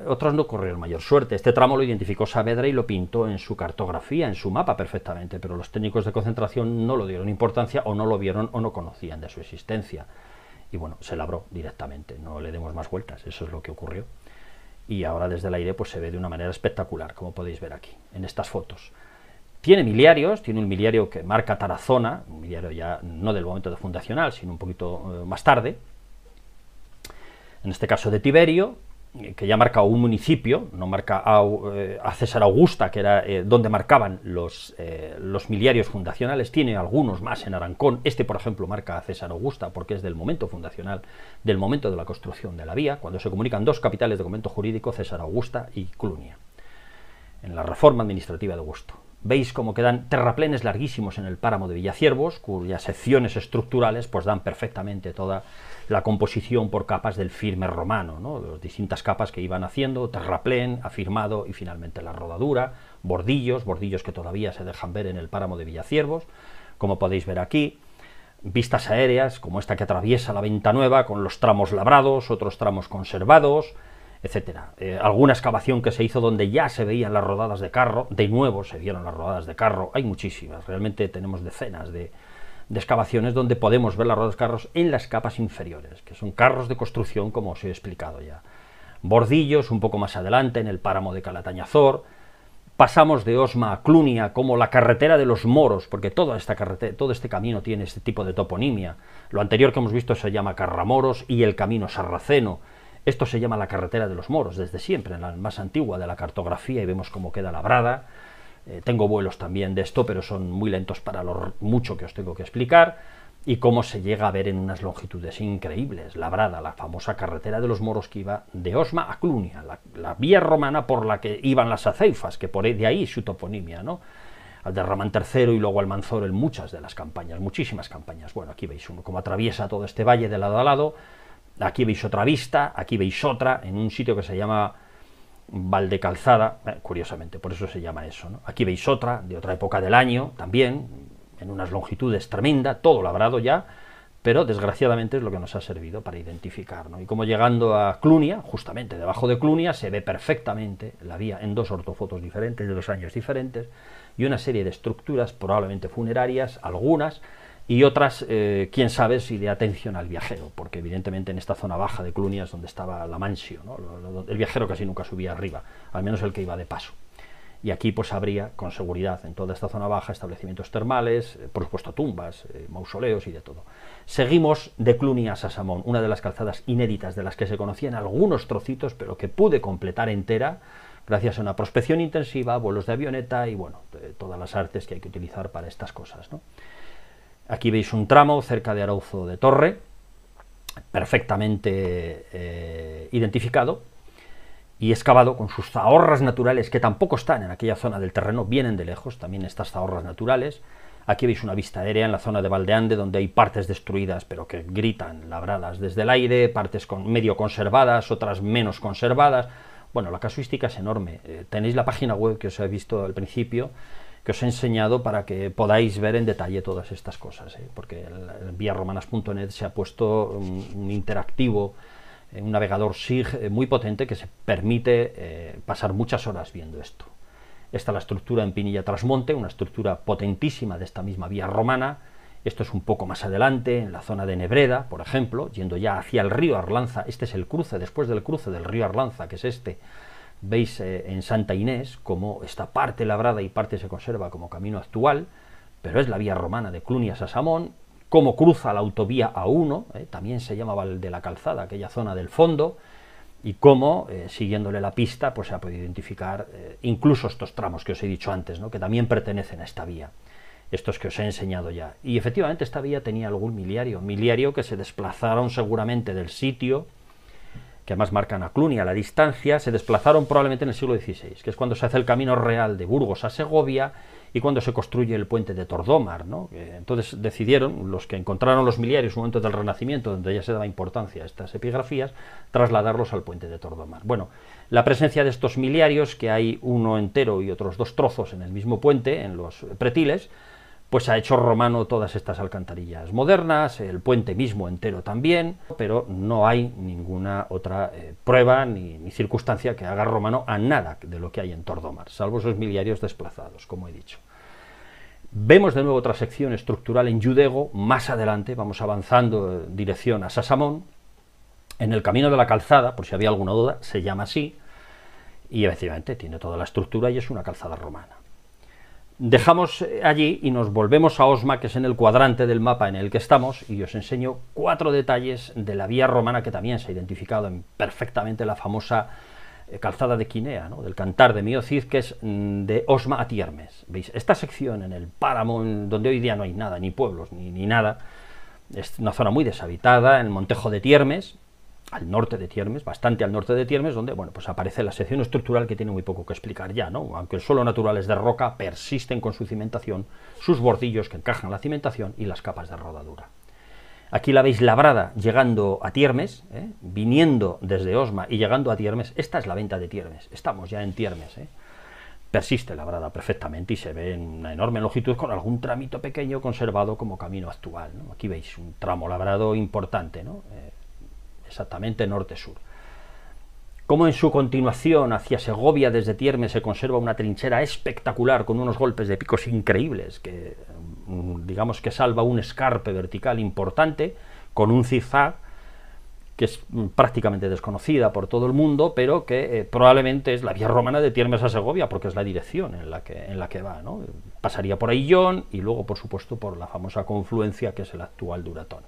Otros no corrieron mayor suerte. Este tramo lo identificó Saavedra y lo pintó en su cartografía, en su mapa perfectamente, pero los técnicos de concentración no lo dieron importancia o no lo vieron o no conocían de su existencia. Y bueno, se labró directamente, no le demos más vueltas, eso es lo que ocurrió y ahora desde el aire pues se ve de una manera espectacular, como podéis ver aquí, en estas fotos. Tiene miliarios, tiene un miliario que marca Tarazona, un miliario ya no del momento de fundacional, sino un poquito eh, más tarde, en este caso de Tiberio, que ya marca un municipio, no marca a, eh, César Augusta, que era eh, donde marcaban los, eh, los miliarios fundacionales, tiene algunos más en Arancón, este por ejemplo marca a César Augusta porque es del momento fundacional, del momento de la construcción de la vía, cuando se comunican dos capitales de documento jurídico, César Augusta y Clunia, en la reforma administrativa de Augusto. Veis cómo quedan terraplenes larguísimos en el páramo de Villaciervos, cuyas secciones estructurales pues dan perfectamente toda la composición por capas del firme romano, ¿no? las distintas capas que iban haciendo, terraplén, afirmado y finalmente la rodadura, bordillos, bordillos que todavía se dejan ver en el páramo de Villaciervos, como podéis ver aquí, vistas aéreas como esta que atraviesa la venta nueva con los tramos labrados, otros tramos conservados, etcétera. Eh, alguna excavación que se hizo donde ya se veían las rodadas de carro, de nuevo se vieron las rodadas de carro, hay muchísimas, realmente tenemos decenas de, de excavaciones donde podemos ver las ruedas de carros en las capas inferiores, que son carros de construcción, como os he explicado ya. Bordillos, un poco más adelante, en el páramo de Calatañazor. Pasamos de Osma a Clunia como la carretera de los moros, porque toda esta carretera, todo este camino tiene este tipo de toponimia. Lo anterior que hemos visto se llama Carramoros y el camino sarraceno. Esto se llama la carretera de los moros desde siempre, en la más antigua de la cartografía, y vemos cómo queda labrada eh, tengo vuelos también de esto, pero son muy lentos para lo mucho que os tengo que explicar. Y cómo se llega a ver en unas longitudes increíbles. la brada, la famosa carretera de los moros que iba de Osma a Clunia, la, vía romana por la que iban las aceifas, que por e, de ahí su toponimia, ¿no? al Derramán III y luego al Manzor en muchas de las campañas, muchísimas campañas. Bueno, aquí veis uno, como atraviesa todo este valle de lado a lado, aquí veis otra vista, aquí veis otra, en un sitio que se llama Valdecalzada, eh, curiosamente, por eso se llama eso. Aquí veis otra, de otra época del año, también, en unas longitudes tremenda, todo labrado ya, pero desgraciadamente es lo que nos ha servido para identificar. Y como llegando a Clunia, justamente debajo de Clunia, se ve perfectamente la vía en dos ortofotos diferentes, de dos años diferentes, y una serie de estructuras, probablemente funerarias, algunas, y otras, eh, quién sabe, si de atención al viajero, porque evidentemente en esta zona baja de Clunias es donde estaba la Mansio, el viajero casi nunca subía arriba, al menos el que iba de paso. Y aquí pues habría, con seguridad, en toda esta zona baja, establecimientos termales, eh, por supuesto tumbas, eh, mausoleos y de todo. Seguimos de Clunias a Samón, una de las calzadas inéditas de las que se conocían algunos trocitos, pero que pude completar entera gracias a una prospección intensiva, vuelos de avioneta y bueno, todas las artes que hay que utilizar para estas cosas. ¿no? Aquí veis un tramo cerca de Arauzo de Torre, perfectamente eh, identificado y excavado con sus zahorras naturales, que tampoco están en aquella zona del terreno, vienen de lejos, también estas zahorras naturales. Aquí veis una vista aérea en la zona de Valdeande, donde hay partes destruidas, pero que gritan, labradas desde el aire, partes con, medio conservadas, otras menos conservadas. Bueno, la casuística es enorme. Eh, tenéis la página web que os he visto al principio, que os he enseñado para que podáis ver en detalle todas estas cosas, ¿eh? porque el, vía se ha puesto un, interactivo, eh, un navegador SIG eh, muy potente que se permite pasar muchas horas viendo esto. Esta es la estructura en Pinilla Trasmonte, una estructura potentísima de esta misma vía romana. Esto es un poco más adelante, en la zona de Nebreda, por ejemplo, yendo ya hacia el río Arlanza. Este es el cruce, después del cruce del río Arlanza, que es este, Veis eh, en Santa Inés como esta parte labrada y parte se conserva como camino actual, pero es la vía romana de Clunias a Samón, cómo cruza la autovía A1, eh, también se llamaba el de la calzada, aquella zona del fondo, y cómo, eh, siguiéndole la pista, pues se ha podido identificar incluso estos tramos que os he dicho antes, que también pertenecen a esta vía estos que os he enseñado ya. Y efectivamente esta vía tenía algún miliario, miliario que se desplazaron seguramente del sitio que más marcan a Cluny a la distancia, se desplazaron probablemente en el siglo XVI, que es cuando se hace el camino real de Burgos a Segovia y cuando se construye el puente de Tordomar. Entonces decidieron, los que encontraron los miliarios en momento del Renacimiento, donde ya se daba importancia a estas epigrafías, trasladarlos al puente de Tordomar. Bueno, la presencia de estos miliarios, que hay uno entero y otros dos trozos en el mismo puente, en los pretiles, pues ha hecho romano todas estas alcantarillas modernas, el puente mismo entero también, pero no hay ninguna otra eh, prueba ni, ni, circunstancia que haga romano a nada de lo que hay en Tordomar, salvo esos miliarios desplazados, como he dicho. Vemos de nuevo otra sección estructural en Yudego, más adelante vamos avanzando en dirección a Sasamón, en el camino de la calzada, por si había alguna duda, se llama así, y efectivamente tiene toda la estructura y es una calzada romana. Dejamos eh, allí y nos volvemos a Osma, que es en el cuadrante del mapa en el que estamos, y os enseño cuatro detalles de la vía romana que también se ha identificado en perfectamente la famosa eh, calzada de Quinea, ¿no? del cantar de Miocid, que es mm, de Osma a Tiermes. ¿Veis? Esta sección en el páramo, donde hoy día no hay nada, ni pueblos, ni, ni nada, es una zona muy deshabitada, en el Montejo de Tiermes, al norte de Tiermes, bastante al norte de Tiermes, donde bueno, pues aparece la sección estructural que tiene muy poco que explicar ya, ¿no? Aunque el suelo natural es de roca, persisten con su cimentación, sus bordillos que encajan la cimentación y las capas de rodadura. Aquí la veis labrada llegando a Tiermes, ¿eh? viniendo desde Osma y llegando a Tiermes. Esta es la venta de Tiermes. Estamos ya en Tiermes. ¿eh? Persiste labrada perfectamente y se ve en una enorme longitud con algún tramito pequeño conservado como camino actual. Aquí veis un tramo labrado importante. ¿no? Eh, exactamente norte-sur. Como en su continuación hacia Segovia desde Tierme se conserva una trinchera espectacular con unos golpes de picos increíbles que mm, digamos que salva un escarpe vertical importante con un zigzag que es mm, prácticamente desconocida por todo el mundo, pero que eh, probablemente es la vía romana de Tiermes a Segovia, porque es la dirección en la que, en la que va. ¿no? Pasaría por Aillón y luego, por supuesto, por la famosa confluencia que es el actual Duratón.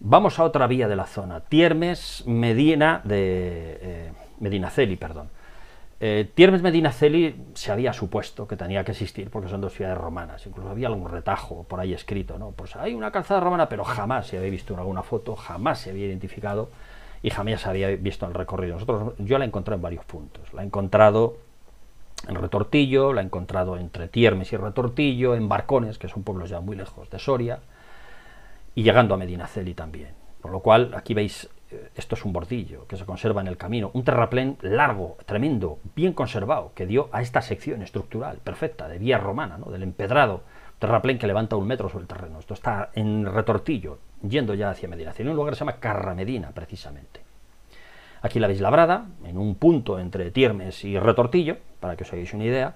Vamos a otra vía de la zona, Tiermes Medina de eh, Medinaceli, perdón. Eh, Tiermes Medinaceli se había supuesto que tenía que existir porque son dos ciudades romanas, incluso había algún retajo por ahí escrito, ¿no? Pues hay una calzada romana, pero jamás se había visto en alguna foto, jamás se había identificado y jamás se había visto en el recorrido. Nosotros, yo la he encontrado en varios puntos, la he encontrado en Retortillo, la he encontrado entre Tiermes y Retortillo, en Barcones, que son pueblos ya muy lejos de Soria, y llegando a Medinaceli también. Por lo cual, aquí veis, eh, esto es un bordillo que se conserva en el camino, un terraplén largo, tremendo, bien conservado, que dio a esta sección estructural perfecta de vía romana, del empedrado, terraplén que levanta un metro sobre el terreno. Esto está en retortillo, yendo ya hacia Medinaceli, en un lugar que se llama Carramedina, precisamente. Aquí la veis labrada, en un punto entre Tiermes y Retortillo, para que os hagáis una idea,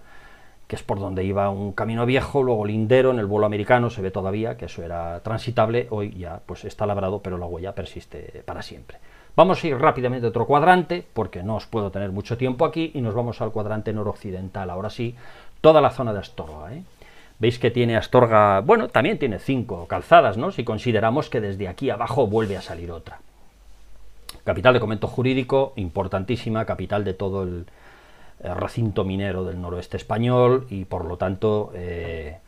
que es por donde iba un camino viejo, luego lindero, en el vuelo americano se ve todavía que eso era transitable, hoy ya pues está labrado, pero la huella persiste para siempre. Vamos a ir rápidamente a otro cuadrante, porque no os puedo tener mucho tiempo aquí, y nos vamos al cuadrante noroccidental, ahora sí, toda la zona de Astorga. ¿eh? Veis que tiene Astorga, bueno, también tiene cinco calzadas, ¿no? Si consideramos que desde aquí abajo vuelve a salir otra. Capital de comento jurídico, importantísima, capital de todo el, recinto minero del noroeste español y por lo tanto eh,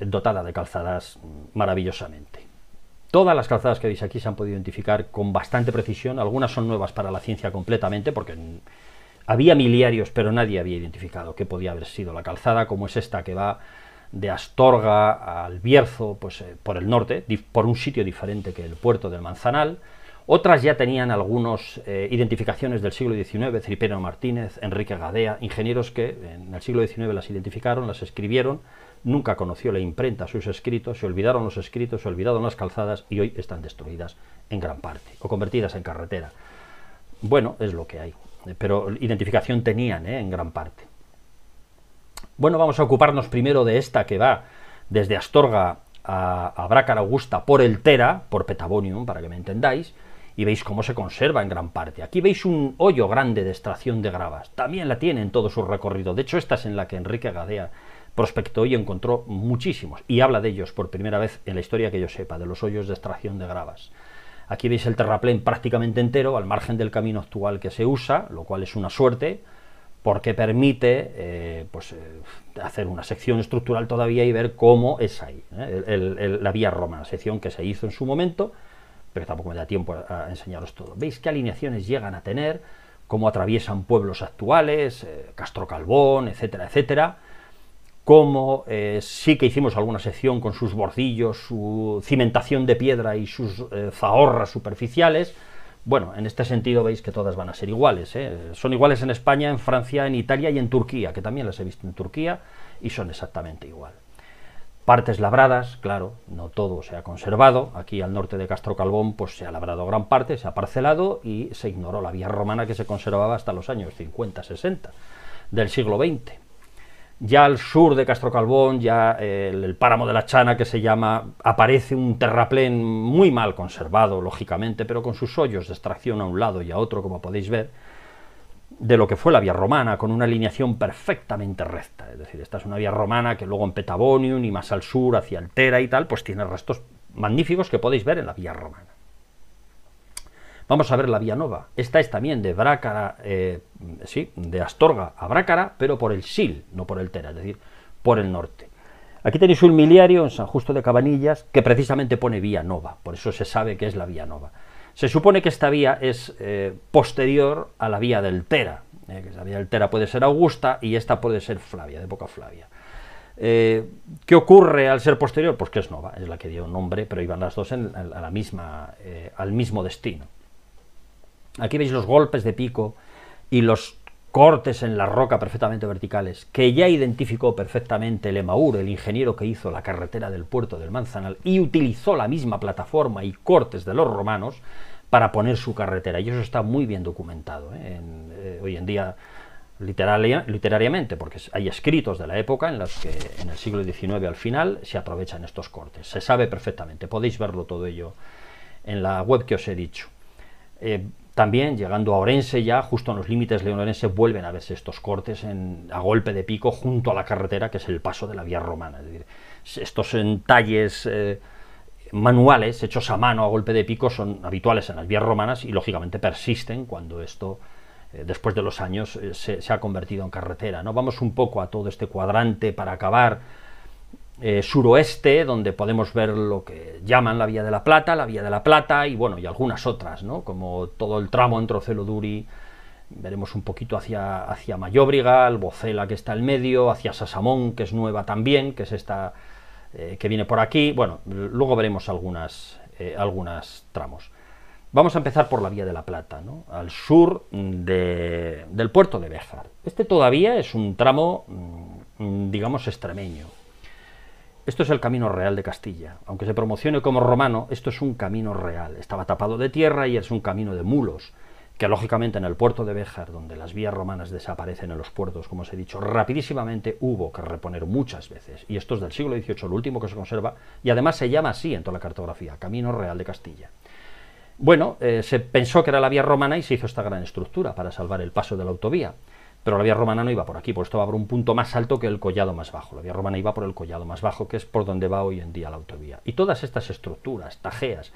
dotada de calzadas maravillosamente. Todas las calzadas que veis aquí se han podido identificar con bastante precisión, algunas son nuevas para la ciencia completamente porque había miliarios pero nadie había identificado qué podía haber sido la calzada como es esta que va de Astorga al Bierzo pues, eh, por el norte, por un sitio diferente que el puerto del Manzanal, otras ya tenían algunas eh, identificaciones del siglo XIX, Cipriano Martínez, Enrique Gadea, ingenieros que en el siglo XIX las identificaron, las escribieron, nunca conoció la imprenta sus escritos, se olvidaron los escritos, se olvidaron las calzadas y hoy están destruidas en gran parte o convertidas en carretera. Bueno, es lo que hay, eh, pero identificación tenían eh, en gran parte. Bueno, vamos a ocuparnos primero de esta que va desde Astorga a, a Bracar Augusta por Eltera, por Petabonium, para que me entendáis, y veis cómo se conserva en gran parte. Aquí veis un hoyo grande de extracción de gravas. También la tiene en todo su recorrido. De hecho, esta es en la que Enrique Gadea prospectó y encontró muchísimos. Y habla de ellos por primera vez en la historia que yo sepa, de los hoyos de extracción de gravas. Aquí veis el terraplén prácticamente entero, al margen del camino actual que se usa, lo cual es una suerte, porque permite eh, pues, eh, hacer una sección estructural todavía y ver cómo es ahí, ¿eh? la vía romana, sección que se hizo en su momento pero tampoco me da tiempo a, enseñaros todo. ¿Veis qué alineaciones llegan a tener? Cómo atraviesan pueblos actuales, eh, Castro Calvón, etcétera, etcétera. Cómo eh, sí que hicimos alguna sección con sus bordillos, su cimentación de piedra y sus eh, zahorras superficiales. Bueno, en este sentido veis que todas van a ser iguales. Son iguales en España, en Francia, en Italia y en Turquía, que también las he visto en Turquía, y son exactamente iguales. Partes labradas, claro, no todo se ha conservado. Aquí al norte de Castro Calvón pues, se ha labrado gran parte, se ha parcelado y se ignoró la vía romana que se conservaba hasta los años 50-60 del siglo XX. Ya al sur de Castro Calvón, ya eh, el, páramo de la Chana que se llama, aparece un terraplén muy mal conservado, lógicamente, pero con sus hoyos de extracción a un lado y a otro, como podéis ver, de lo que fue la vía romana, con una alineación perfectamente recta. Es decir, esta es una vía romana que luego en Petabonium y más al sur, hacia Altera y tal, pues tiene restos magníficos que podéis ver en la vía romana. Vamos a ver la vía nova. Esta es también de Brácara, eh, sí, de Astorga a Brácara, pero por el Sil, no por el Tera, es decir, por el norte. Aquí tenéis un miliario en San Justo de Cabanillas que precisamente pone vía nova, por eso se sabe que es la vía nova. Se supone que esta vía es eh, posterior a la vía del Tera. Eh, que la vía del Tera puede ser Augusta y esta puede ser Flavia, de época Flavia. Eh, ¿Qué ocurre al ser posterior? Pues que es Nova, es la que dio nombre, pero iban las dos a la misma, al mismo destino. Aquí veis los golpes de pico y los cortes en la roca perfectamente verticales, que ya identificó perfectamente Lemaur, el ingeniero que hizo la carretera del puerto del Manzanal, y utilizó la misma plataforma y cortes de los romanos, para poner su carretera. Y eso está muy bien documentado ¿eh? Eh, hoy en día literariamente, porque hay escritos de la época en los que en el siglo XIX al final se aprovechan estos cortes. Se sabe perfectamente, podéis verlo todo ello en la web que os he dicho. Eh, también llegando a Orense ya, justo en los límites leonorense vuelven a verse estos cortes en, a golpe de pico junto a la carretera, que es el paso de la vía romana. estos entalles manuales hechos a mano a golpe de pico son habituales en las vías romanas y lógicamente persisten cuando esto eh, después de los años eh, se, ha convertido en carretera. ¿no? Vamos un poco a todo este cuadrante para acabar eh, suroeste, donde podemos ver lo que llaman la Vía de la Plata, la Vía de la Plata y bueno, y algunas otras, ¿no? como todo el tramo entre celoduri Duri, veremos un poquito hacia, hacia Mayóbriga, Albocela que está al medio, hacia Sasamón, que es nueva también, que es esta eh, que viene por aquí. Bueno, luego veremos eh, algunas, tramos. Vamos a empezar por la vía de la Plata, ¿no? al sur del puerto de Béjar. Este todavía es un tramo, mm, digamos, extremeño. Esto es el camino real de Castilla. Aunque se promocione como romano, esto es un camino real. Estaba tapado de tierra y es un camino de mulos que lógicamente en el puerto de Béjar, donde las vías romanas desaparecen en los puertos, como os he dicho, rapidísimamente hubo que reponer muchas veces, y esto es del siglo XVIII, el último que se conserva, y además se llama así en toda la cartografía, Camino Real de Castilla. Bueno, eh, se pensó que era la vía romana y se hizo esta gran estructura para salvar el paso de la autovía, pero la vía romana no iba por aquí, por esto va por un punto más alto que el collado más bajo, la vía romana iba por el collado más bajo, que es por donde va hoy en día la autovía. Y todas estas estructuras, tajeas,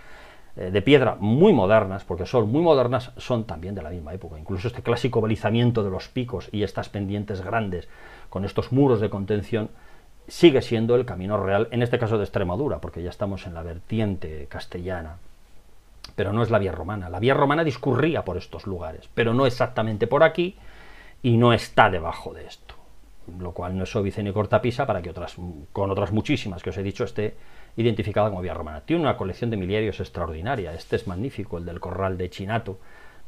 eh, de piedra muy modernas, porque son muy modernas, son también de la misma época. Incluso este clásico balizamiento de los picos y estas pendientes grandes con estos muros de contención sigue siendo el camino real, en este caso de Extremadura, porque ya estamos en la vertiente castellana. Pero no es la vía romana. La vía romana discurría por estos lugares, pero no exactamente por aquí y no está debajo de esto. Lo cual no es óbice ni cortapisa para que otras, con otras muchísimas que os he dicho, esté identificada como vía romana. Tiene una colección de miliarios extraordinaria. Este es magnífico, el del corral de Chinato,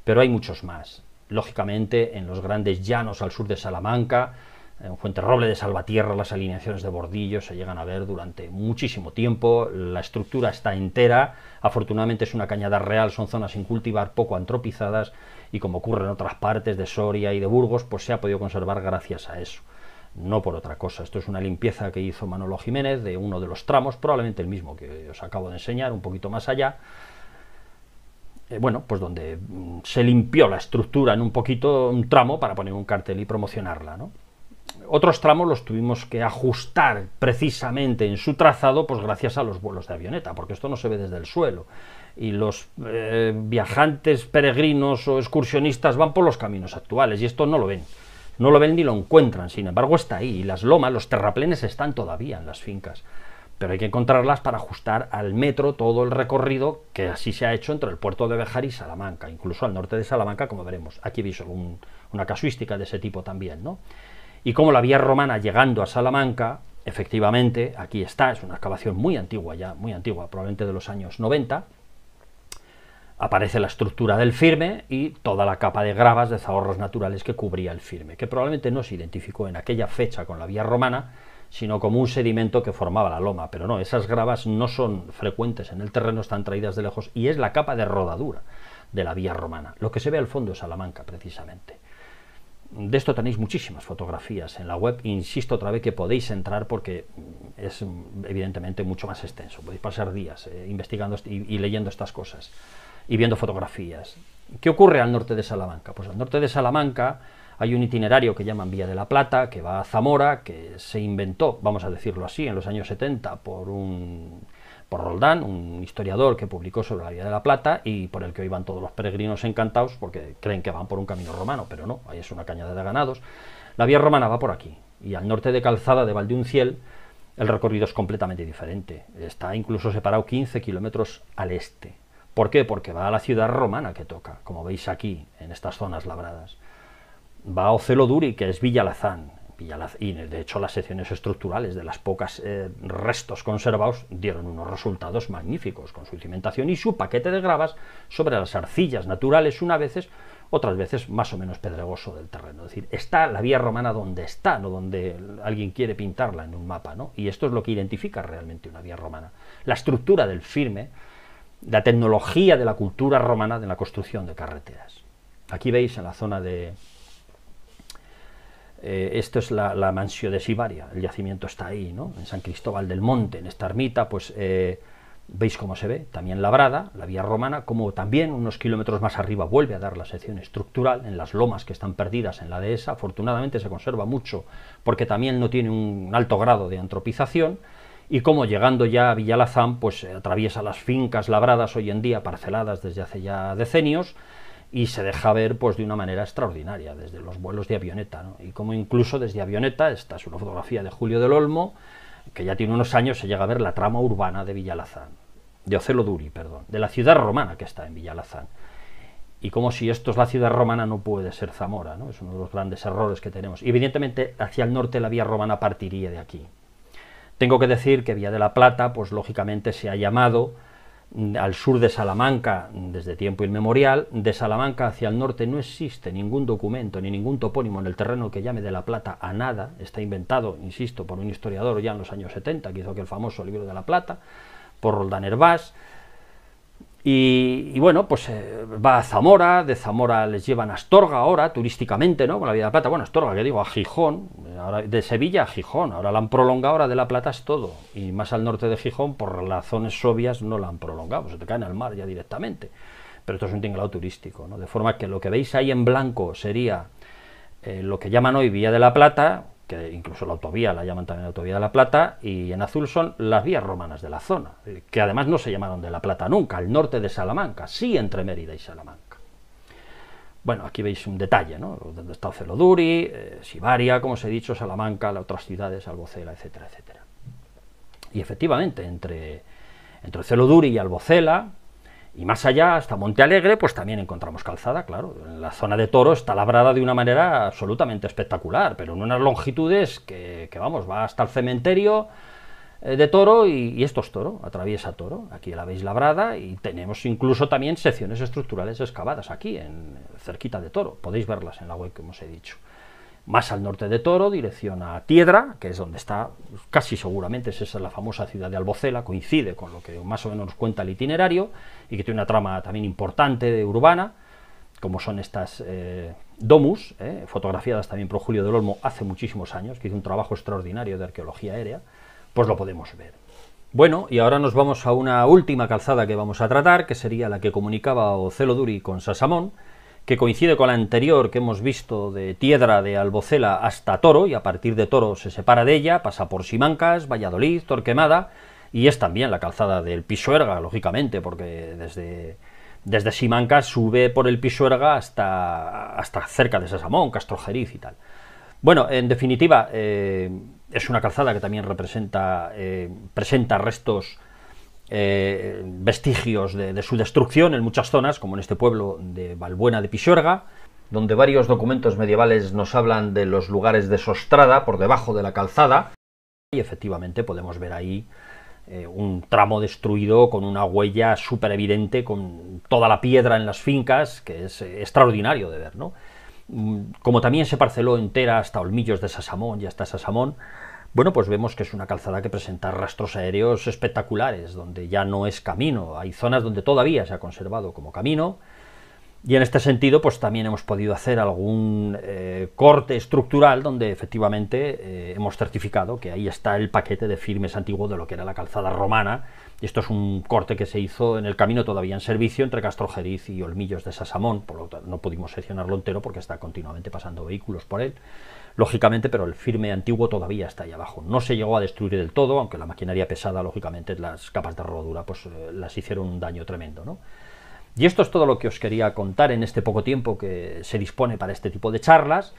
pero hay muchos más. Lógicamente, en los grandes llanos al sur de Salamanca, en Fuente Roble de Salvatierra, las alineaciones de bordillo se llegan a ver durante muchísimo tiempo. La estructura está entera. Afortunadamente es una cañada real, son zonas sin cultivar, poco antropizadas, y como ocurre en otras partes de Soria y de Burgos, pues se ha podido conservar gracias a eso no por otra cosa. Esto es una limpieza que hizo Manolo Jiménez de uno de los tramos, probablemente el mismo que os acabo de enseñar, un poquito más allá. Eh, bueno, pues donde mm, se limpió la estructura en un poquito, un tramo, para poner un cartel y promocionarla, ¿no? Otros tramos los tuvimos que ajustar precisamente en su trazado, pues gracias a los vuelos de avioneta, porque esto no se ve desde el suelo. Y los eh, viajantes, peregrinos o excursionistas van por los caminos actuales y esto no lo ven. No lo ven ni lo encuentran, sin embargo está ahí, y las lomas, los terraplenes están todavía en las fincas. Pero hay que encontrarlas para ajustar al metro todo el recorrido que así se ha hecho entre el puerto de Bejar y Salamanca, incluso al norte de Salamanca, como veremos. Aquí visto un, una casuística de ese tipo también, ¿no? Y como la vía romana llegando a Salamanca, efectivamente, aquí está, es una excavación muy antigua ya, muy antigua, probablemente de los años 90, aparece la estructura del firme y toda la capa de gravas de zahorros naturales que cubría el firme, que probablemente no se identificó en aquella fecha con la vía romana, sino como un sedimento que formaba la loma. Pero no, esas gravas no son frecuentes en el terreno, están traídas de lejos y es la capa de rodadura de la vía romana. Lo que se ve al fondo es Salamanca, precisamente. De esto tenéis muchísimas fotografías en la web. Insisto otra vez que podéis entrar porque es evidentemente mucho más extenso. Podéis pasar días eh, investigando y leyendo estas cosas y viendo fotografías. ¿Qué ocurre al norte de Salamanca? Pues al norte de Salamanca hay un itinerario que llaman Vía de la Plata, que va a Zamora, que se inventó, vamos a decirlo así, en los años 70 por un por Roldán, un historiador que publicó sobre la Vía de la Plata y por el que hoy van todos los peregrinos encantados porque creen que van por un camino romano, pero no, ahí es una cañada de ganados. La Vía Romana va por aquí y al norte de Calzada de Valdeunciel el recorrido es completamente diferente. Está incluso separado 15 kilómetros al este ¿Por qué? Porque va a la ciudad romana que toca, como veis aquí, en estas zonas labradas. Va a Oceloduri, que es Villalazán, y de hecho las secciones estructurales de las pocas eh, restos conservados dieron unos resultados magníficos con su cimentación y su paquete de gravas sobre las arcillas naturales una veces otras veces más o menos pedregoso del terreno. Es decir, está la vía romana donde está, no donde alguien quiere pintarla en un mapa, ¿no? Y esto es lo que identifica realmente una vía romana. La estructura del firme, la tecnología de la cultura romana de la construcción de carreteras. Aquí veis en la zona de... Eh, esto es la, Mansio mansión de Sibaria, el yacimiento está ahí, ¿no? en San Cristóbal del Monte, en esta ermita, pues eh, veis cómo se ve, también labrada, la vía romana, como también unos kilómetros más arriba vuelve a dar la sección estructural en las lomas que están perdidas en la dehesa, afortunadamente se conserva mucho porque también no tiene un alto grado de antropización, y cómo llegando ya a Villalazán, pues eh, atraviesa las fincas labradas hoy en día, parceladas desde hace ya decenios, y se deja ver pues de una manera extraordinaria, desde los vuelos de avioneta, y como incluso desde avioneta, esta es una fotografía de Julio del Olmo, que ya tiene unos años, se llega a ver la trama urbana de Villalazán, de Ocelo Duri, perdón, de la ciudad romana que está en Villalazán. Y como si esto es la ciudad romana, no puede ser Zamora, ¿no? Es uno de los grandes errores que tenemos. evidentemente, hacia el norte la vía romana partiría de aquí, tengo que decir que vía de la Plata, pues lógicamente se ha llamado mm, al sur de Salamanca desde tiempo inmemorial, de Salamanca hacia el norte no existe ningún documento ni ningún topónimo en el terreno que llame de La Plata a nada, está inventado, insisto, por un historiador ya en los años 70 que hizo aquel famoso libro de La Plata, por Roldán Hervás, y, bueno, pues eh, va a Zamora, de Zamora les llevan a Astorga ahora, turísticamente, ¿no? Con la Vía de la Plata, bueno, Astorga, que digo, a Gijón, de Sevilla a Gijón, ahora la han prolongado, ahora de La Plata es todo, y más al norte de Gijón, por razones obvias, no la han prolongado, se te caen al mar ya directamente, pero esto es un tinglado turístico, ¿no? De forma que lo que veis ahí en blanco sería eh, lo que llaman hoy Vía de la Plata, que incluso la autovía la llaman también Autovía de la Plata, y en azul son las vías romanas de la zona, eh, que además no se llamaron de la Plata nunca, al norte de Salamanca, sí entre Mérida y Salamanca. Bueno, aquí veis un detalle, ¿no? Donde está Celoduri, eh, Sibaria, como os he dicho, Salamanca, las otras ciudades, Albocela, etcétera, etcétera. Y efectivamente, entre, entre Celoduri y Albocela, y más allá, hasta Monte Alegre, pues también encontramos calzada, claro. La zona de Toro está labrada de una manera absolutamente espectacular, pero en unas longitudes que, que vamos, va hasta el cementerio eh, de Toro y, esto es Toro, atraviesa Toro. Aquí la veis labrada y tenemos incluso también secciones estructurales excavadas aquí, en, cerquita de Toro. Podéis verlas en la web, como os he dicho. Más al norte de Toro, dirección a Tiedra, que es donde está, casi seguramente es esa la famosa ciudad de Albocela, coincide con lo que más o menos nos cuenta el itinerario y que tiene una trama también importante de urbana, como son estas eh, domus, eh, fotografiadas también por Julio del Olmo hace muchísimos años, que hizo un trabajo extraordinario de arqueología aérea, pues lo podemos ver. Bueno, y ahora nos vamos a una última calzada que vamos a tratar, que sería la que comunicaba Ocelo Duri con Sasamón, que coincide con la anterior que hemos visto de Tiedra de Albocela hasta Toro, y a partir de Toro se separa de ella, pasa por Simancas, Valladolid, Torquemada, y es también la calzada del Pisuerga, lógicamente, porque desde, desde Simanca sube por el Pisuerga hasta, hasta cerca de Sesamón, Castrojeriz y tal. Bueno, en definitiva, eh, es una calzada que también representa, eh, presenta restos, eh, vestigios de, de, su destrucción en muchas zonas, como en este pueblo de Valbuena de Pisuerga, donde varios documentos medievales nos hablan de los lugares de Sostrada, por debajo de la calzada, y efectivamente podemos ver ahí eh, un tramo destruido con una huella súper evidente, con toda la piedra en las fincas, que es eh, extraordinario de ver, ¿no? Mm, como también se parceló entera hasta Olmillos de Sasamón y hasta Sasamón, bueno, pues vemos que es una calzada que presenta rastros aéreos espectaculares, donde ya no es camino. Hay zonas donde todavía se ha conservado como camino, y en este sentido, pues también hemos podido hacer algún eh, corte estructural donde efectivamente eh, hemos certificado que ahí está el paquete de firmes antiguo de lo que era la calzada romana. Esto es un corte que se hizo en el camino todavía en servicio entre Castrojeriz y Olmillos de Sasamón, por lo tanto no pudimos seccionarlo entero porque está continuamente pasando vehículos por él. Lógicamente, pero el firme antiguo todavía está ahí abajo. No se llegó a destruir del todo, aunque la maquinaria pesada, lógicamente, las capas de rodadura pues, eh, las hicieron un daño tremendo. ¿no? Y esto es todo lo que os quería contar en este poco tiempo que se dispone para este tipo de charlas,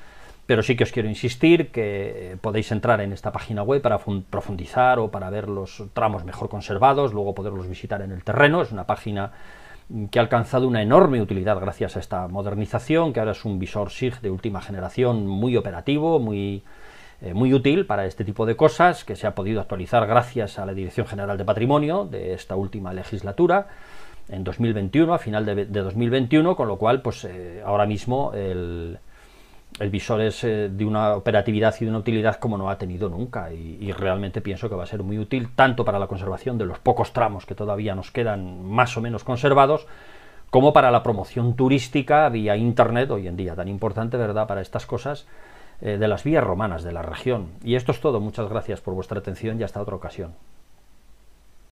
pero sí que os quiero insistir que podéis entrar en esta página web para profundizar o para ver los tramos mejor conservados, luego poderlos visitar en el terreno. Es una página que ha alcanzado una enorme utilidad gracias a esta modernización, que ahora es un visor SIG de última generación muy operativo, muy, eh, muy útil para este tipo de cosas, que se ha podido actualizar gracias a la Dirección General de Patrimonio de esta última legislatura en 2021, a final de, 2021, con lo cual, pues eh, ahora mismo el, visor es eh, de una operatividad y de una utilidad como no ha tenido nunca y, realmente pienso que va a ser muy útil tanto para la conservación de los pocos tramos que todavía nos quedan más o menos conservados como para la promoción turística vía internet hoy en día tan importante verdad para estas cosas eh, de las vías romanas de la región y esto es todo muchas gracias por vuestra atención y hasta otra ocasión